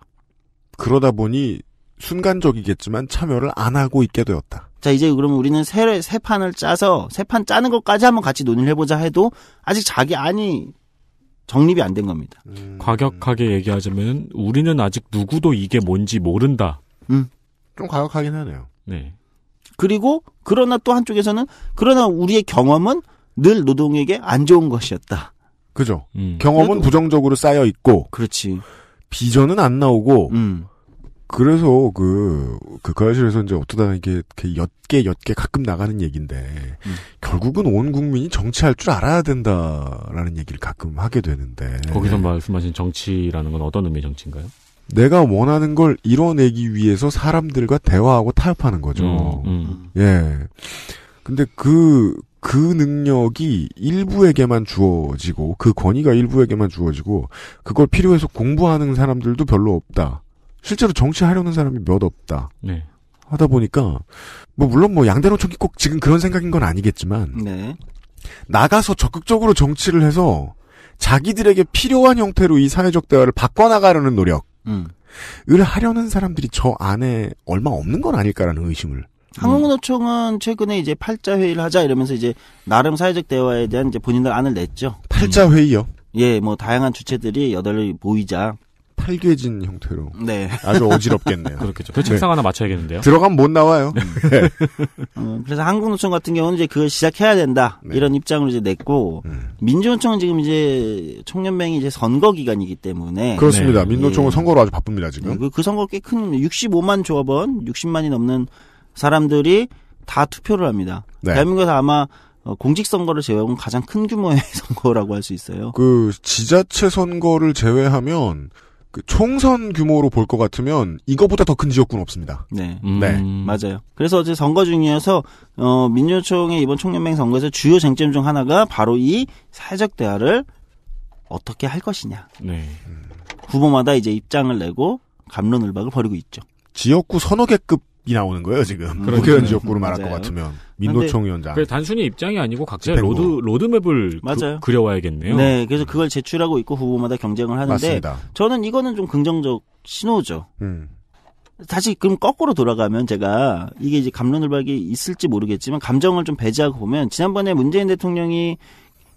S5: 그러다 보니 순간적이겠지만 참여를 안 하고 있게 되었다. 자 이제 그러면 우리는 세, 새 판을 짜서 세 판 짜는 것까지 한번 같이 논의를 해보자 해도 아직 자기 안이 정립이 안 된 겁니다.
S2: 음. 과격하게 얘기하자면 우리는 아직 누구도 이게 뭔지
S5: 모른다. 음. 좀 과격하긴 하네요. 네. 그리고 그러나 또 한쪽에서는 그러나 우리의 경험은 늘 노동에게 안 좋은 것이었다. 그죠. 음.
S1: 경험은 그래도. 부정적으로 쌓여 있고. 그렇지. 비전은 안 나오고. 음. 그래서 그, 그 과실에서 이제 어쩌다 이게 엿게 엿게 가끔 나가는 얘기인데 음. 결국은 온 국민이 정치할 줄 알아야 된다라는 얘기를 가끔 하게
S2: 되는데 거기서 말씀하신 정치라는 건 어떤 의미의 정치인가요?
S1: 내가 원하는 걸 이뤄내기 위해서 사람들과 대화하고 타협하는 거죠. 음, 음. 예. 근데 그, 그 능력이 일부에게만 주어지고, 그 권위가 일부에게만 주어지고, 그걸 필요해서 공부하는 사람들도 별로 없다. 실제로 정치하려는 사람이 몇 없다. 네. 하다 보니까 뭐 물론 뭐양대노총이꼭 지금 그런 생각인 건 아니겠지만 네. 나가서 적극적으로 정치를 해서 자기들에게 필요한 형태로 이 사회적 대화를 바꿔나가려는 노력. 음. 을 하려는 사람들이 저
S5: 안에 얼마 없는 건 아닐까라는 의심을 한국노총은 최근에 이제 팔자 회의를 하자 이러면서 이제 나름 사회적 대화에 대한 이제 본인들 안을 냈죠. 팔자 회의요? 예, 뭐 다양한 주체들이 여덟 모이자. 팔개진 형태로. 네. 아주 어지럽겠네요. 그렇겠죠. 그 책상 네. 하나 맞춰야겠는데요. 들어가면 못 나와요.
S2: 음. 네.
S5: 음, 그래서 한국노총 같은 경우는 이제 그걸 시작해야 된다. 네. 이런 입장을 이제 냈고, 음. 민주노총은 지금 이제 총연맹이 이제 선거 기간이기 때문에. 그렇습니다. 네. 민노총은 예. 선거로 아주 바쁩니다, 지금. 어, 그, 그 선거 꽤 큰, 65만 조합원, 60만이 넘는 사람들이 다 투표를 합니다. 네. 대한민국에서 아마 어, 공직선거를 제외하면 가장 큰 규모의 선거라고 할 수 있어요. 그
S1: 지자체 선거를 제외하면 그 총선 규모로 볼 것 같으면 이거보다 더 큰 지역구는 없습니다.
S5: 네. 음. 네. 맞아요. 그래서 어제 선거 중이어서 어, 민주총의 이번 총연맹 선거에서 주요 쟁점 중 하나가 바로 이 사회적 대화를 어떻게 할 것이냐. 네. 후보마다 이제 입장을 내고 감론을박을 벌이고 있죠. 지역구 선호계급 이 나오는 거예요 지금 음. 국회의원 그렇죠. 지역구로 말할 맞아요. 것 같으면 민노총 위원장. 단순히 입장이 아니고 각자 로드
S2: 로드맵을 맞 그, 려와야겠네요 네,
S5: 그래서 그걸 제출하고 있고 후보마다 경쟁을 하는데 맞습니다. 저는 이거는 좀 긍정적 신호죠. 음. 다시 그럼 거꾸로 돌아가면 제가 이게 이제 감론을박이 있을지 모르겠지만 감정을 좀 배제하고 보면 지난번에 문재인 대통령이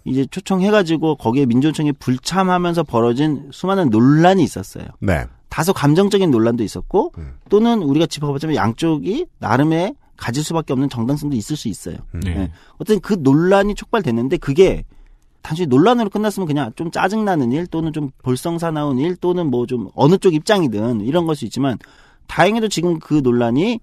S5: 이제 초청해가지고 거기에 민주총이 불참하면서 벌어진 수많은 논란이 있었어요. 네. 다소 감정적인 논란도 있었고 음. 또는 우리가 짚어보자면 양쪽이 나름의 가질 수밖에 없는 정당성도 있을 수 있어요. 음. 네. 네. 어쨌든 그 논란이 촉발됐는데 그게 단순히 논란으로 끝났으면 그냥 좀 짜증나는 일 또는 좀 볼성사나운 일 또는 뭐 좀 어느 쪽 입장이든 이런 걸 수 있지만 다행히도 지금 그 논란이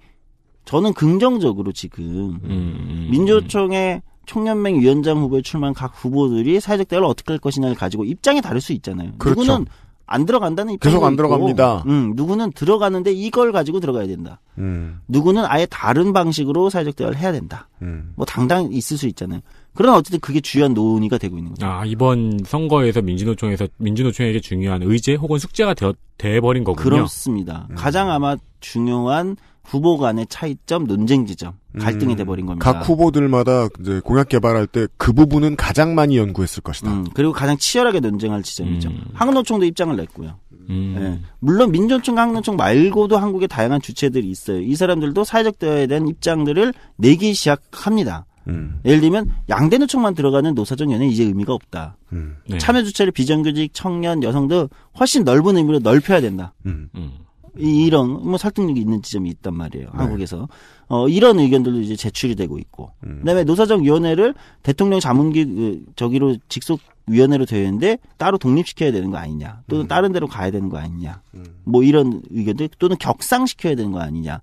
S5: 저는 긍정적으로 지금 음. 음, 음. 민주총의 총연맹 위원장 후보에 출마한 각 후보들이 사회적 대화를 어떻게 할 것이냐를 가지고 입장이 다를 수 있잖아요. 그렇죠. 누구는 안 들어간다는 계속 안 있고, 들어갑니다. 음, 누구는 들어가는데 이걸 가지고 들어가야 된다. 음. 누구는 아예 다른 방식으로 사회적 대화를 해야 된다. 음. 뭐 당당 있을 수 있잖아요. 그러나 어쨌든 그게 주요한 논의가 되고 있는
S2: 거죠. 아 이번 선거에서
S5: 민주노총에서 민주노총에게 중요한 의제 혹은 숙제가 되어 돼버린 거군요. 그렇습니다. 음. 가장 아마 중요한 후보 간의 차이점, 논쟁 지점, 갈등이 음, 돼버린 겁니다. 각 후보들마다 이제 공약 개발할 때 그 부분은 가장 많이 연구했을 것이다. 음, 그리고 가장 치열하게 논쟁할 지점이죠. 음. 한국노총도 입장을 냈고요. 네. 물론 민주노총과 한국노총 말고도 한국의 다양한 주체들이 있어요. 이 사람들도 사회적 대화에 대한 입장들을 내기 시작합니다. 음. 예를 들면 양대 노총만 들어가는 노사정 연애 이제 의미가 없다.
S4: 음. 네. 참여
S5: 주체를 비정규직, 청년, 여성 등 훨씬 넓은 의미로 넓혀야 된다. 음. 음. 이런 뭐 설득력이 있는 지점이 있단 말이에요. 네. 한국에서 어, 이런 의견들도 이제 제출이 되고 있고 음. 그다음에 노사정위원회를 대통령 자문기 그, 저기로 직속 위원회로 되어 있는데 따로 독립시켜야 되는 거 아니냐 또는 음. 다른 데로 가야 되는 거 아니냐 음. 뭐 이런 의견들 또는 격상시켜야 되는 거 아니냐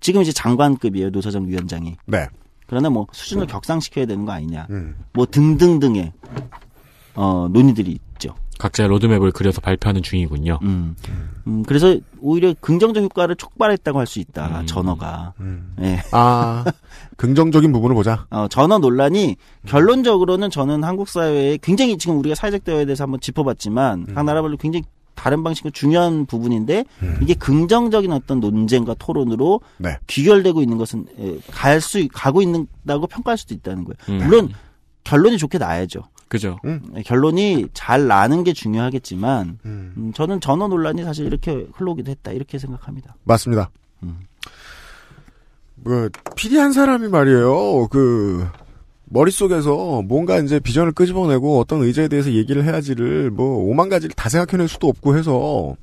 S5: 지금 이제 장관급이에요 노사정 위원장이 네. 그러나 뭐 수준을 네. 격상시켜야 되는 거 아니냐 음. 뭐 등등등의 어, 논의들이
S2: 각자의 로드맵을 그려서 발표하는 중이군요. 음.
S5: 음 그래서 오히려 긍정적 효과를 촉발했다고 할 수 있다. 음. 전어가. 음. 네. 아 긍정적인 부분을 보자. 어, 전어 논란이 결론적으로는 저는 한국 사회에 굉장히 지금 우리가 사회적 대화에 대해서 한번 짚어봤지만 음. 각 나라별로 굉장히 다른 방식으로 중요한 부분인데 음. 이게 긍정적인 어떤 논쟁과 토론으로 네. 귀결되고 있는 것은 예, 갈수 가고 있는다고 평가할 수도 있다는 거예요. 음. 물론 결론이 좋게 나야죠. 그죠. 음. 결론이 잘 나는 게 중요하겠지만 음. 음 저는 전원 논란이 사실 이렇게 흘러오기도 했다 이렇게 생각합니다.
S1: 맞습니다. 음. 그 PD 한 사람이 말이에요. 그 머릿속에서 뭔가 이제 비전을 끄집어내고 어떤 의제에 대해서 얘기를 해야지를 뭐 오만 가지를 다 생각해낼 수도 없고 해서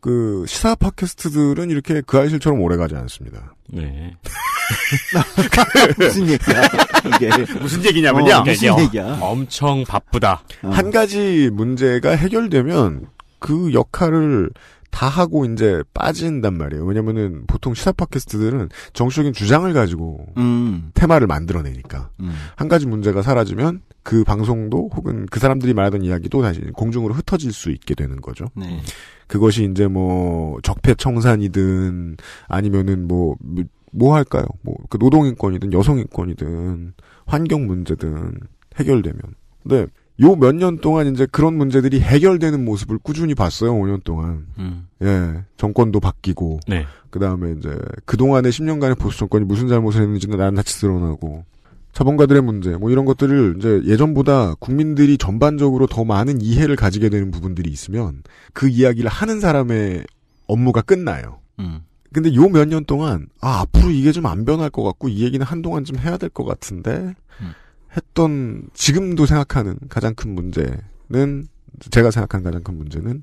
S1: 그 시사 팟캐스트들은 이렇게 그 아이실처럼 오래 가지 않습니다. 네. 그 무슨 얘기야? 이게 무슨 얘기냐면요. 어, 무슨 얘기야? 엄청 바쁘다. 어. 한 가지 문제가 해결되면 그 역할을 다 하고 이제 빠진단 말이에요. 왜냐면은 보통 시사 팟캐스트들은 정치적인 주장을 가지고 음. 테마를 만들어내니까 음. 한 가지 문제가 사라지면 그 방송도 혹은 그 사람들이 말하던 이야기도 다시 공중으로 흩어질 수 있게 되는 거죠. 네. 그것이 이제 뭐 적폐 청산이든 아니면은 뭐뭐 할까요? 뭐 그 노동 인권이든 여성 인권이든 환경 문제든 해결되면. 근데 요 몇 년 동안 이제 그런 문제들이 해결되는 모습을 꾸준히 봤어요. 5년 동안. 음. 예. 정권도 바뀌고. 네. 그다음에 이제 그동안의 10년간의 보수 정권이 무슨 잘못을 했는지는 그러니까 낱낱이 드러나고. 자본가들의 문제 뭐 이런 것들을 이제 예전보다 국민들이 전반적으로 더 많은 이해를 가지게 되는 부분들이 있으면 그 이야기를 하는 사람의 업무가 끝나요. 음. 근데 요 몇 년 동안 아 앞으로 이게 좀 안 변할 것 같고 이 얘기는 한동안 좀 해야 될 것 같은데 음. 했던 지금도 생각하는 가장 큰 문제는 제가 생각한 가장 큰 문제는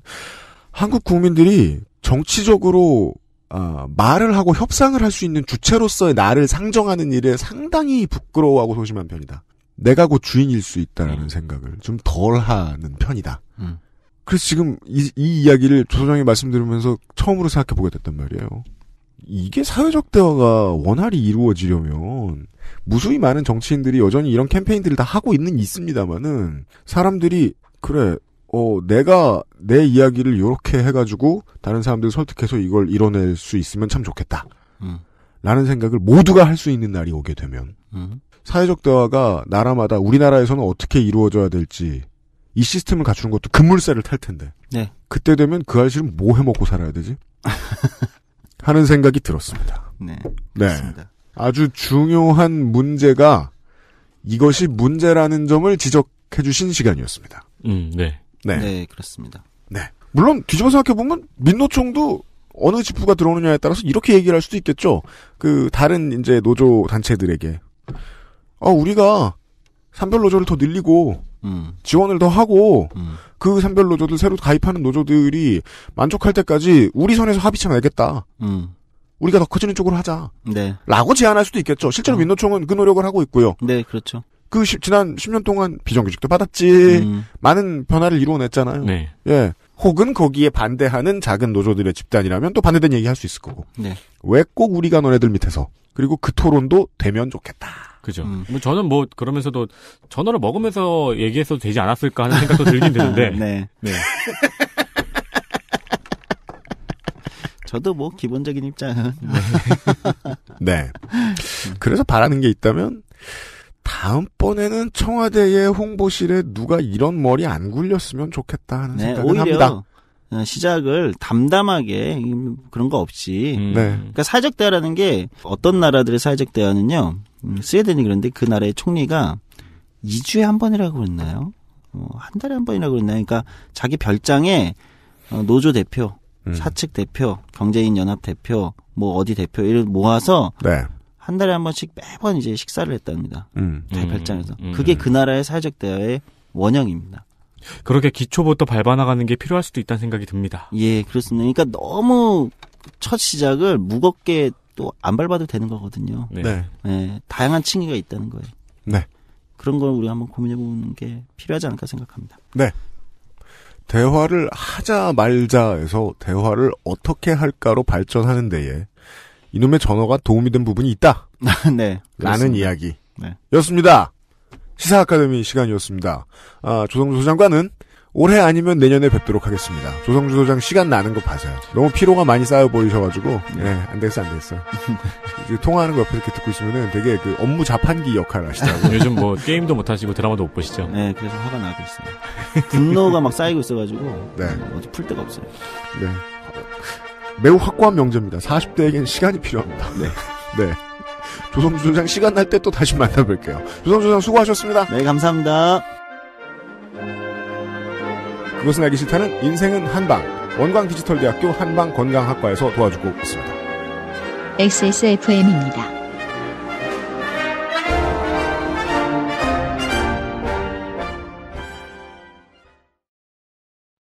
S1: 한국 국민들이 정치적으로 아, 말을 하고 협상을 할 수 있는 주체로서의 나를 상정하는 일에 상당히 부끄러워하고 소심한 편이다. 내가 곧 주인일 수 있다라는 음. 생각을 좀 덜 하는 편이다. 음. 그래서 지금 이, 이 이야기를 조소장이 말씀 드리면서 처음으로 생각해 보게 됐단 말이에요. 이게 사회적 대화가 원활히 이루어지려면 무수히 많은 정치인들이 여전히 이런 캠페인들을 다 하고 있는 있습니다만은 사람들이 그래 어 내가 내 이야기를 이렇게 해가지고 다른 사람들 설득해서 이걸 이뤄낼 수 있으면 참 좋겠다. 음. 라는 생각을 모두가 할 수 있는 날이 오게 되면 음. 사회적 대화가 나라마다 우리나라에서는 어떻게 이루어져야 될지 이 시스템을 갖추는 것도 급물살을 탈 텐데. 네. 그때 되면 그 아저씨는 뭐 해먹고 살아야 되지? 하는 생각이 들었습니다.
S2: 네, 네. 그렇습니다.
S1: 아주 중요한 문제가 이것이 문제라는 점을 지적해 주신 시간이었습니다.
S2: 음, 네. 네. 네,
S1: 그렇습니다. 네. 물론 뒤집어 생각해 보면 민노총도 어느 지부가 들어오느냐에 따라서 이렇게 얘기를 할 수도 있겠죠. 그 다른 이제 노조 단체들에게 어 우리가 산별 노조를 더 늘리고 음. 지원을 더 하고 음. 그 산별 노조들 새로 가입하는 노조들이 만족할 때까지 우리 선에서 합의체 내겠다. 음. 우리가 더 커지는 쪽으로 하자. 네. 라고 제안할 수도 있겠죠. 실제로 음. 민노총은 그 노력을 하고 있고요. 네, 그렇죠. 그 시, 지난 10년 동안 비정규직도 받았지. 음. 많은 변화를 이루어냈잖아요. 네. 예. 혹은 거기에 반대하는 작은 노조들의 집단이라면 또 반대된 얘기 할 수 있을 거고. 네. 왜 꼭 우리가 너네들 밑에서 그리고 그 토론도 되면 좋겠다. 그죠. 음.
S2: 뭐 저는 뭐 그러면서도 전어를 먹으면서 얘기했어도 되지 않았을까 하는 생각도 들긴 드는데.
S5: 네. 네. 저도 뭐 기본적인 입장은.
S1: 네. 네. 그래서 바라는 게 있다면 다음번에는 청와대의 홍보실에 누가 이런 머리 안 굴렸으면 좋겠다 하는 네, 생각을 합니다.
S5: 어, 시작을 담담하게 음, 그런 거 없이 음. 네. 그러니까 사회적 대화라는 게 어떤 나라들의 사회적 대화는요 스웨덴이 음, 그런데 그 나라의 총리가 2주에 한 번이라고 그랬나요? 어, 한 달에 한 번이라고 그랬나요? 그러니까 자기 별장에 어, 노조 대표, 음. 사측 대표, 경제인 연합 대표, 뭐 어디 대표 이런 모아서 네. 한 달에 한 번씩 매번 이제 식사를 했답니다. 음. 자 음. 별장에서. 음. 그게 음. 그 나라의 사회적 대화의 원형입니다. 그렇게 기초부터 밟아나가는 게 필요할 수도 있다는 생각이 듭니다. 예, 그렇습니다. 그러니까 너무 첫 시작을 무겁게 또안 밟아도 되는 거거든요. 네. 네. 예, 다양한 층위가 있다는 거예요. 네. 그런 걸 우리 한번 고민해 보는 게 필요하지 않을까 생각합니다.
S1: 네. 대화를 하자 말자에서 대화를 어떻게 할까로 발전하는 데에 이놈의 전어가 도움이 된 부분이 있다. 네. 라는 이야기. 네. 였습니다. 시사 아카데미 시간이었습니다. 아, 조성주 소장과는 올해 아니면 내년에 뵙도록 하겠습니다. 조성주 소장 시간 나는 거 봐서요. 너무 피로가 많이 쌓여 보이셔가지고, 네. 예, 네, 안 됐어, 안 됐어. 이제 통화하는 거 옆에서 이렇게 듣고 있으면은 되게 그 업무 자판기 역할을 하시더라고요.
S2: 요즘 뭐 게임도 못 하시고 드라마도 못 보시죠? 네, 그래서 화가 나고 있어요.
S5: 분노가 막 쌓이고 있어가지고, 네. 어디 풀 데가 없어요.
S2: 네. 매우 확고한 명제입니다. 40대에겐
S1: 시간이 필요합니다. 네. 네. 조성주 소장 시간 날 때 또 다시 만나뵐게요. 조성주 소장 수고하셨습니다. 네, 감사합니다. 이것은 알기 싫다는 인생은 한방 원광디지털대학교 한방건강학과에서 도와주고 있습니다.
S3: XSFM입니다.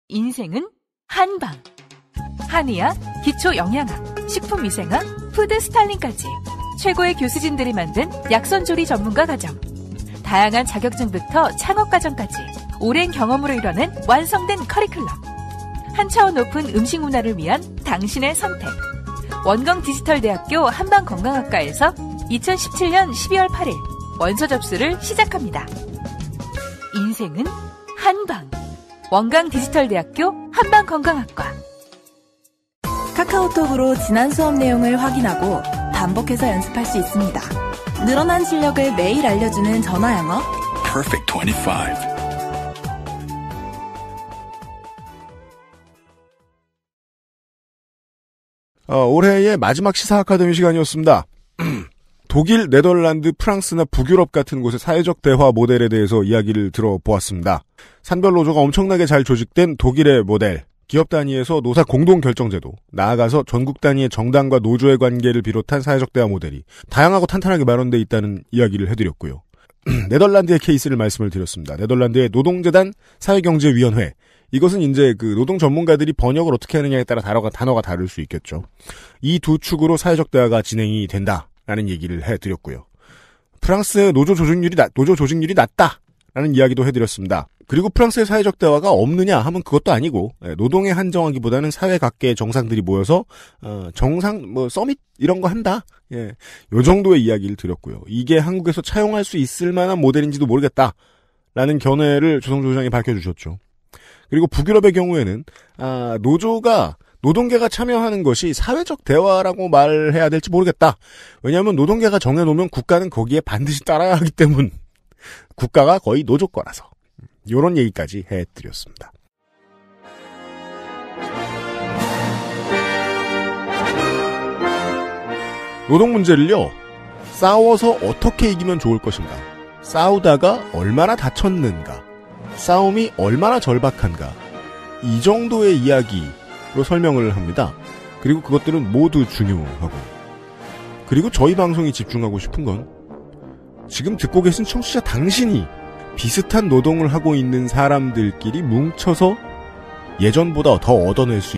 S5: 인생은 한방 한의학, 기초영양학, 식품위생학,
S2: 푸드스타일링까지 최고의 교수진들이 만든 약선조리 전문가 과정 다양한 자격증부터 창업과정까지 오랜 경험으로 이뤄낸 완성된 커리큘럼. 한 차원 높은 음식 문화를 위한 당신의 선택. 원광
S5: 디지털대학교 한방건강학과에서 2017년 12월 8일 원서 접수를 시작합니다. 인생은 한방. 원광 디지털대학교 한방건강학과. 카카오톡으로 지난 수업 내용을 확인하고 반복해서 연습할 수 있습니다. 늘어난 실력을 매일 알려주는 전화 영어.
S1: Perfect 25. 어, 올해의 마지막 시사 아카데미 시간이었습니다. 독일, 네덜란드, 프랑스나 북유럽 같은 곳의 사회적 대화 모델에 대해서 이야기를 들어보았습니다. 산별 노조가 엄청나게 잘 조직된 독일의 모델, 기업 단위에서 노사 공동 결정제도, 나아가서 전국 단위의 정당과 노조의 관계를 비롯한 사회적 대화 모델이 다양하고 탄탄하게 마련돼 있다는 이야기를 해드렸고요. 네덜란드의 케이스를 말씀을 드렸습니다. 네덜란드의 노동재단 사회경제위원회, 이것은 이제 그 노동 전문가들이 번역을 어떻게 하느냐에 따라 단어가, 단어가 다를 수 있겠죠. 이 두 축으로 사회적 대화가 진행이 된다라는 얘기를 해드렸고요. 프랑스의 노조 조직률이 낮, 노조 조직률이 낮다라는 이야기도 해드렸습니다. 그리고 프랑스의 사회적 대화가 없느냐 하면 그것도 아니고 예, 노동에 한정하기보다는 사회 각계의 정상들이 모여서 어, 정상 뭐 서밋 이런 거 한다. 예, 요 정도의 이야기를 드렸고요. 이게 한국에서 차용할 수 있을 만한 모델인지도 모르겠다. 라는 견해를 조성조 회장이 밝혀주셨죠. 그리고 북유럽의 경우에는 아, 노조가 노동계가 참여하는 것이 사회적 대화라고 말해야 될지 모르겠다. 왜냐하면 노동계가 정해놓으면 국가는 거기에 반드시 따라야 하기 때문 국가가 거의 노조 거라서 이런 얘기까지 해드렸습니다. 노동 문제를요 싸워서 어떻게 이기면 좋을 것인가 싸우다가 얼마나 다쳤는가 싸움이 얼마나 절박한가. 이 정도의 이야기로 설명을 합니다. 그리고 그것들은 모두 중요하고. 그리고 저희 방송이 집중하고 싶은 건 지금 듣고 계신 청취자 당신이 비슷한 노동을 하고 있는 사람들끼리 뭉쳐서
S3: 예전보다 더 얻어낼 수